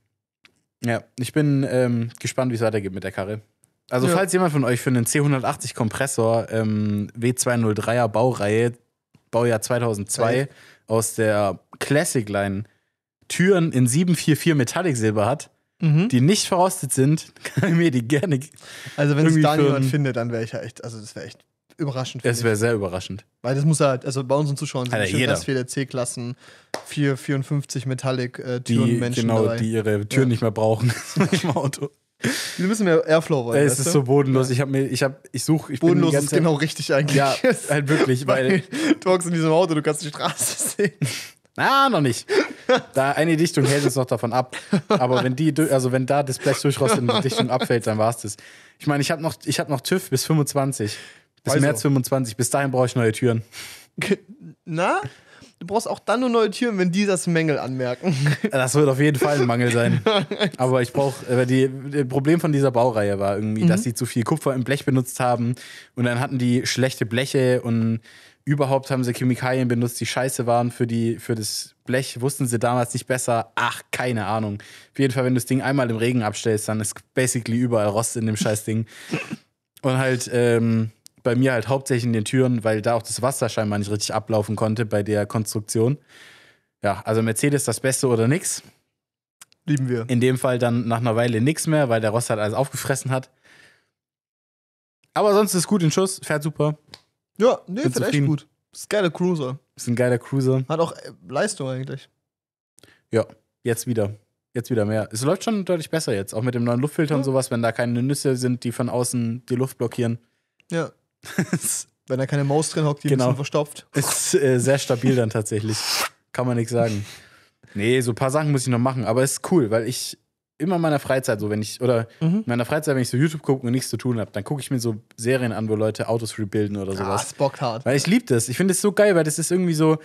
Ja, ich bin ähm, gespannt, wie es weitergeht mit der Karre. Also, ja. falls jemand von euch für einen C180 Kompressor ähm, W203er Baureihe, Baujahr 2002, ja. aus der Classic Line Türen in 744 Metallic Silber hat, mhm. die nicht verrostet sind, kann ich mir die gerne. Also, wenn es da jemand findet, dann wäre ich ja echt, also das wäre echt überraschend. Es wäre sehr überraschend. Weil das muss halt, also bei unseren Zuschauern sind Alter, jeder. viele C-Klassen, 454 Metallic-Türen-Menschen. Äh, genau, dabei. die ihre Türen ja. nicht mehr brauchen im Auto. Wir müssen mehr Airflow wollen. Ey, es ist du? so bodenlos. Ja. Ich habe mir, ich habe, ich suche, ich bodenlos bin ist genau richtig eigentlich. Ja, halt wirklich, weil, du hockst in diesem Auto, du kannst die Straße sehen. Na, noch nicht. Da eine Dichtung hält es noch davon ab. Aber wenn die, also wenn da das Blech durchrostet und die Dichtung abfällt, dann war es das. Ich meine, ich habe noch, ich habe noch TÜV bis 25. Bis also. März 25. Bis dahin brauche ich neue Türen. Na? Du brauchst auch dann nur neue Türen, wenn die das Mängel anmerken. Das wird auf jeden Fall ein Mangel sein. Aber ich brauche, weil äh, die, das Problem von dieser Baureihe war irgendwie, mhm. dass sie zu viel Kupfer im Blech benutzt haben und dann hatten die schlechte Bleche und überhaupt haben sie Chemikalien benutzt, die scheiße waren für, die, für das Blech. Wussten sie damals nicht besser? Ach, keine Ahnung. Auf jeden Fall, wenn du das Ding einmal im Regen abstellst, dann ist basically überall Rost in dem scheiß Ding. und halt, ähm, bei mir halt hauptsächlich in den Türen, weil da auch das Wasser scheinbar nicht richtig ablaufen konnte bei der Konstruktion. Ja, also Mercedes das Beste oder nix. Lieben wir. In dem Fall dann nach einer Weile nichts mehr, weil der Rost halt alles aufgefressen hat. Aber sonst ist gut in Schuss, fährt super. Ja, nee, fährt echt gut. Ist ein geiler Cruiser. Ist ein geiler Cruiser. Hat auch äh, Leistung eigentlich. Ja, jetzt wieder. Jetzt wieder mehr. Es läuft schon deutlich besser jetzt, auch mit dem neuen Luftfilter ja. und sowas, wenn da keine Nüsse sind, die von außen die Luft blockieren. Ja. Wenn da keine Maus drin hockt, die genau. ein bisschen verstopft. Ist äh, sehr stabil dann tatsächlich. Kann man nichts sagen. Nee, so ein paar Sachen muss ich noch machen, aber ist cool, weil ich immer in meiner Freizeit so, wenn ich, oder mhm. in meiner Freizeit, wenn ich so YouTube gucke und nichts zu tun habe, dann gucke ich mir so Serien an, wo Leute Autos rebuilden oder ah, sowas. Ah, das bockt hart. Weil ich liebe das. Ich finde es so geil, weil das ist irgendwie so,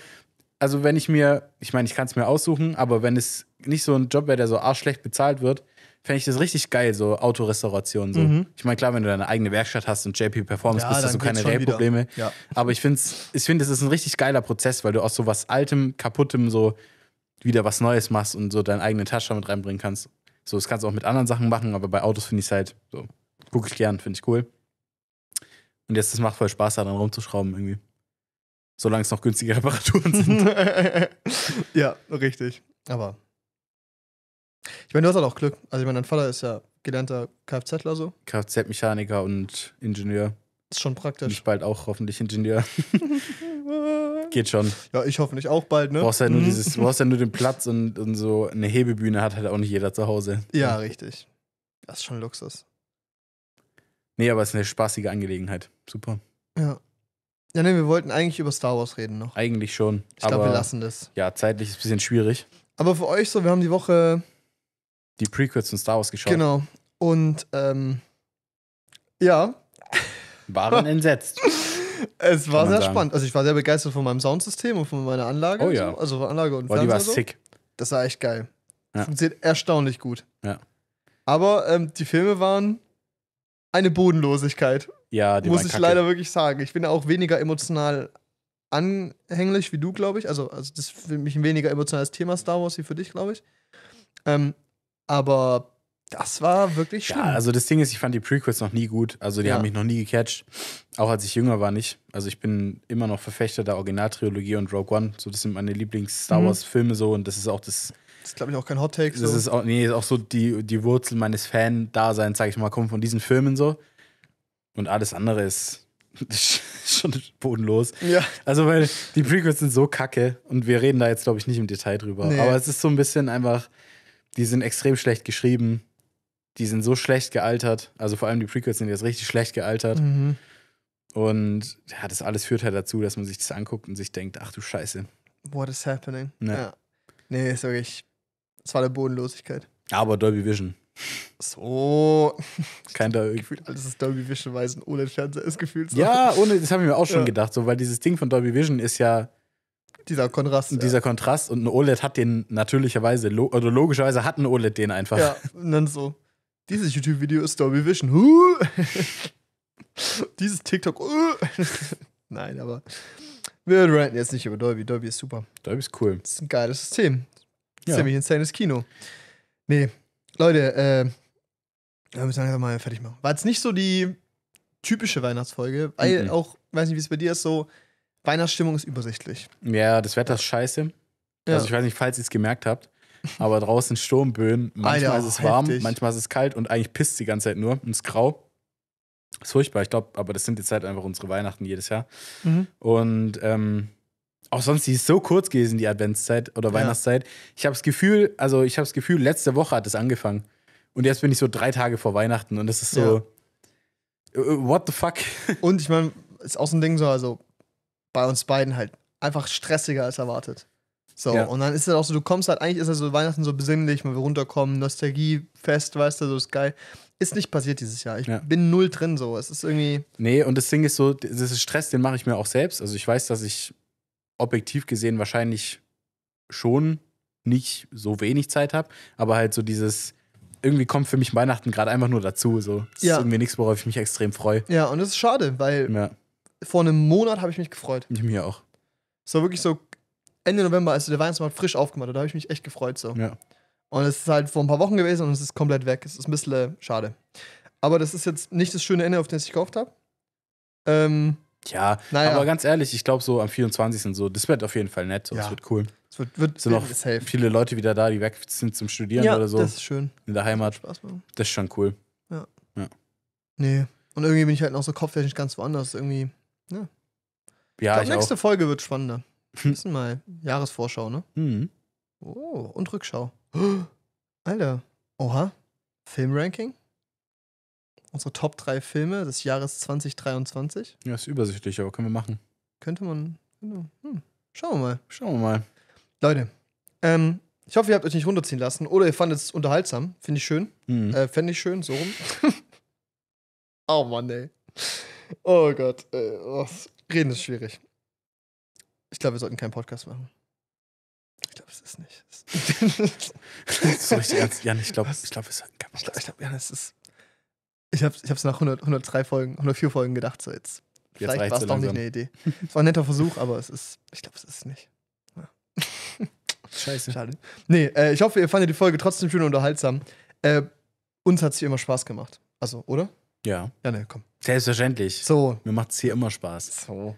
also wenn ich mir, ich meine, ich kann es mir aussuchen, aber wenn es nicht so ein Job wäre, der so arschschlecht bezahlt wird, fände ich das richtig geil, so Autorestauration. So. Mhm. Ich meine, klar, wenn du deine eigene Werkstatt hast und JP Performance ja, bist, hast du keine rail probleme Ja. Aber ich finde, ich find, es ist ein richtig geiler Prozess, weil du aus so was Altem, Kaputtem so wieder was Neues machst und so deine eigene Tasche mit reinbringen kannst. So, das kannst du auch mit anderen Sachen machen, aber bei Autos finde ich es halt so, gucke ich gern, finde ich cool. Und jetzt, das macht voll Spaß, da dann rumzuschrauben irgendwie. Solange es noch günstige Reparaturen sind. ja, richtig. Aber ich meine, du hast halt auch Glück. Also ich meine, dein Vater ist ja gelernter Kfzler so. Kfz-Mechaniker und Ingenieur. Ist schon praktisch. Ich bald auch hoffentlich Ingenieur. Geht schon. Ja, ich hoffe nicht auch bald, ne? Du brauchst ja nur, mhm. dieses, brauchst ja nur den Platz und, und so eine Hebebühne hat halt auch nicht jeder zu Hause. Ja, ja. richtig. Das ist schon Luxus. Nee, aber es ist eine spaßige Angelegenheit. Super. Ja. Ja, nee, wir wollten eigentlich über Star Wars reden noch. Eigentlich schon. Ich glaube, wir lassen das. Ja, zeitlich ist ein bisschen schwierig. Aber für euch so, wir haben die Woche die Prequels von Star Wars geschaut. Genau. Und ähm, ja. Waren entsetzt. es war sehr sagen. spannend. Also ich war sehr begeistert von meinem Soundsystem und von meiner Anlage. Oh ja. So. Also von Anlage und Boah, Fernseher. Die war so. sick. Das war echt geil. Ja. Funktioniert erstaunlich gut. Ja. Aber ähm, die Filme waren eine Bodenlosigkeit. Ja, die Muss ich Kacke. leider wirklich sagen. Ich bin auch weniger emotional anhänglich wie du, glaube ich. Also, also das ist für mich ein weniger emotionales Thema Star Wars wie für dich, glaube ich. Ähm, aber das war wirklich schlimm. Ja, also das Ding ist, ich fand die Prequels noch nie gut. Also die ja. haben mich noch nie gecatcht. Auch als ich jünger war nicht. Also ich bin immer noch Verfechter der Originaltrilogie und Rogue One. So, das sind meine Lieblings-Star mhm. Wars-Filme so und das ist auch das. Das ist, glaube ich, auch kein Hot Take. So. Das ist auch, nee, ist auch so die, die Wurzel meines Fan-Daseins, sage ich mal, kommt von diesen Filmen so. Und alles andere ist schon bodenlos. Ja. Also, weil die Prequels sind so kacke und wir reden da jetzt, glaube ich, nicht im Detail drüber. Nee. Aber es ist so ein bisschen einfach die sind extrem schlecht geschrieben. Die sind so schlecht gealtert. Also vor allem die Prequels sind jetzt richtig schlecht gealtert. Mhm. Und ja, das alles führt halt dazu, dass man sich das anguckt und sich denkt, ach du Scheiße. What is happening? Nee. Ja. Nee, ist wirklich. Es war eine Bodenlosigkeit. Aber Dolby Vision. So. Kein Dolby. Gefühlt alles ist Dolby Vision, weil ohne Fernseher ist, gefühlt so. Ja, ohne, das habe ich mir auch schon ja. gedacht, so, weil dieses Ding von Dolby Vision ist ja dieser Kontrast. Ja. Dieser Kontrast und ein OLED hat den natürlicherweise, oder logischerweise hat ein OLED den einfach. Ja, und dann so. Dieses YouTube-Video ist Dolby Vision. Huh. Dieses TikTok. Uh. Nein, aber wir ranten jetzt nicht über Dolby. Dolby ist super. Dolby ist cool. Das ist ein geiles System. Ja. Ziemlich insanes Kino. Nee, Leute, äh, wir müssen einfach mal fertig machen. War jetzt nicht so die typische Weihnachtsfolge, weil mhm. auch, weiß nicht, wie es bei dir ist, so Weihnachtsstimmung ist übersichtlich. Ja, das Wetter ist scheiße. Ja. Also ich weiß nicht, falls ihr es gemerkt habt, aber draußen Sturmböen. Manchmal Alter, ist es warm, heftig. manchmal ist es kalt und eigentlich pisst die ganze Zeit nur und es ist grau. Ist furchtbar, ich glaube, aber das sind jetzt halt einfach unsere Weihnachten jedes Jahr. Mhm. Und ähm, auch sonst, die ist so kurz gewesen, die Adventszeit oder Weihnachtszeit. Ja. Ich habe das Gefühl, also ich habe das Gefühl, letzte Woche hat es angefangen. Und jetzt bin ich so drei Tage vor Weihnachten und das ist so, ja. Äh, what the fuck? Und ich meine, ist auch so ein Ding so, also bei uns beiden halt einfach stressiger als erwartet. So, ja. und dann ist es auch so, du kommst halt, eigentlich ist das so Weihnachten so besinnlich, mal runterkommen, Nostalgiefest, weißt du, so ist geil. Ist nicht passiert dieses Jahr. Ich ja. bin null drin, so. Es ist irgendwie. Nee, und das Ding ist so, das Stress, den mache ich mir auch selbst. Also ich weiß, dass ich objektiv gesehen wahrscheinlich schon nicht so wenig Zeit habe, aber halt so dieses, irgendwie kommt für mich Weihnachten gerade einfach nur dazu. So. Das ja. ist irgendwie nichts, worauf ich mich extrem freue. Ja, und das ist schade, weil ja vor einem Monat habe ich mich gefreut. Ich mir auch. Es war wirklich so Ende November, als der Weihnachtsmarkt frisch aufgemacht hat, da habe ich mich echt gefreut so. Ja. Und es ist halt vor ein paar Wochen gewesen und es ist komplett weg. Es ist ein bisschen äh, schade. Aber das ist jetzt nicht das schöne Ende, auf das ich gekauft habe. Ähm, ja, naja. aber ganz ehrlich, ich glaube so am 24. so, das wird auf jeden Fall nett. So. Ja. Das wird cool. Es wird, wird, sind noch viele Leute wieder da, die weg sind zum Studieren ja, oder so. das ist schön. In der Heimat. Das, das ist schon cool. Ja. ja. Nee. Und irgendwie bin ich halt noch so kopftechnisch ganz woanders. Irgendwie Ne? Ja. ja glaub, nächste auch. Folge wird spannender. Wir hm. müssen mal Jahresvorschau, ne? Mhm. Oh, und Rückschau. Alter. Oha. Filmranking? Unsere Top 3 Filme des Jahres 2023. Ja, ist übersichtlich, aber können wir machen. Könnte man. Genau. Hm, schauen wir mal. Schauen wir mal. Leute, ähm, ich hoffe, ihr habt euch nicht runterziehen lassen oder ihr fandet es unterhaltsam. Finde ich schön. Mhm. Äh, Fände ich schön, so rum. oh Mann, ey. Oh Gott. ey, äh, oh, reden ist schwierig. Ich glaube, wir sollten keinen Podcast machen. Ich glaube, es ist nicht. so richtig ernst. Jan, ich glaube, wir sollten keinen Podcast machen. Ich glaube, glaub, Jan, es ist. Ich habe es nach 100, 103 Folgen, 104 Folgen gedacht, so jetzt. vielleicht war es doch nicht eine Idee. Es war ein netter Versuch, aber es ist. Ich glaube, es ist nicht. Ja. Scheiße. Schade. Nee, äh, ich hoffe, ihr fandet die Folge trotzdem schön und unterhaltsam. Äh, uns hat es wie immer Spaß gemacht. Also, oder? Ja. Ja, ne, komm. Selbstverständlich. So. Mir macht es hier immer Spaß. So.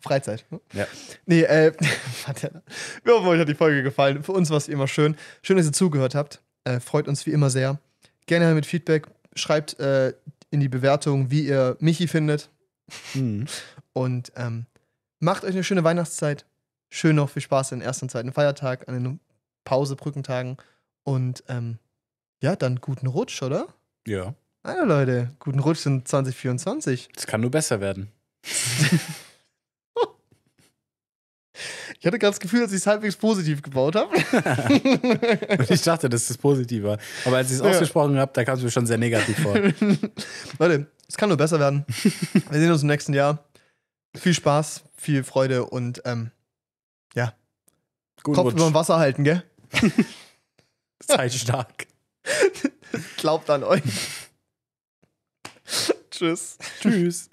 Freizeit. Ne? Ja. Nee, äh, warte. Wir hoffen, euch hat die Folge gefallen. Für uns war es immer schön. Schön, dass ihr zugehört habt. Äh, freut uns wie immer sehr. Gerne mit Feedback. Schreibt äh, in die Bewertung, wie ihr Michi findet. Mhm. Und ähm, macht euch eine schöne Weihnachtszeit. Schön noch viel Spaß an den ersten und zweiten Feiertag, an den Pause, Brückentagen. Und ähm, ja, dann guten Rutsch, oder? Ja. Also Leute, guten Rutsch in 2024. Es kann nur besser werden. ich hatte gerade das Gefühl, dass ich es halbwegs positiv gebaut habe. Und ich dachte, das ist positiver. Aber als ich es ja. ausgesprochen habe, da kam es mir schon sehr negativ vor. Leute, es kann nur besser werden. Wir sehen uns im nächsten Jahr. Viel Spaß, viel Freude und ähm, ja. Guten Kopf Rutsch. über dem Wasser halten, gell? Seid stark. Glaubt an euch. Tschüss. Tschüss.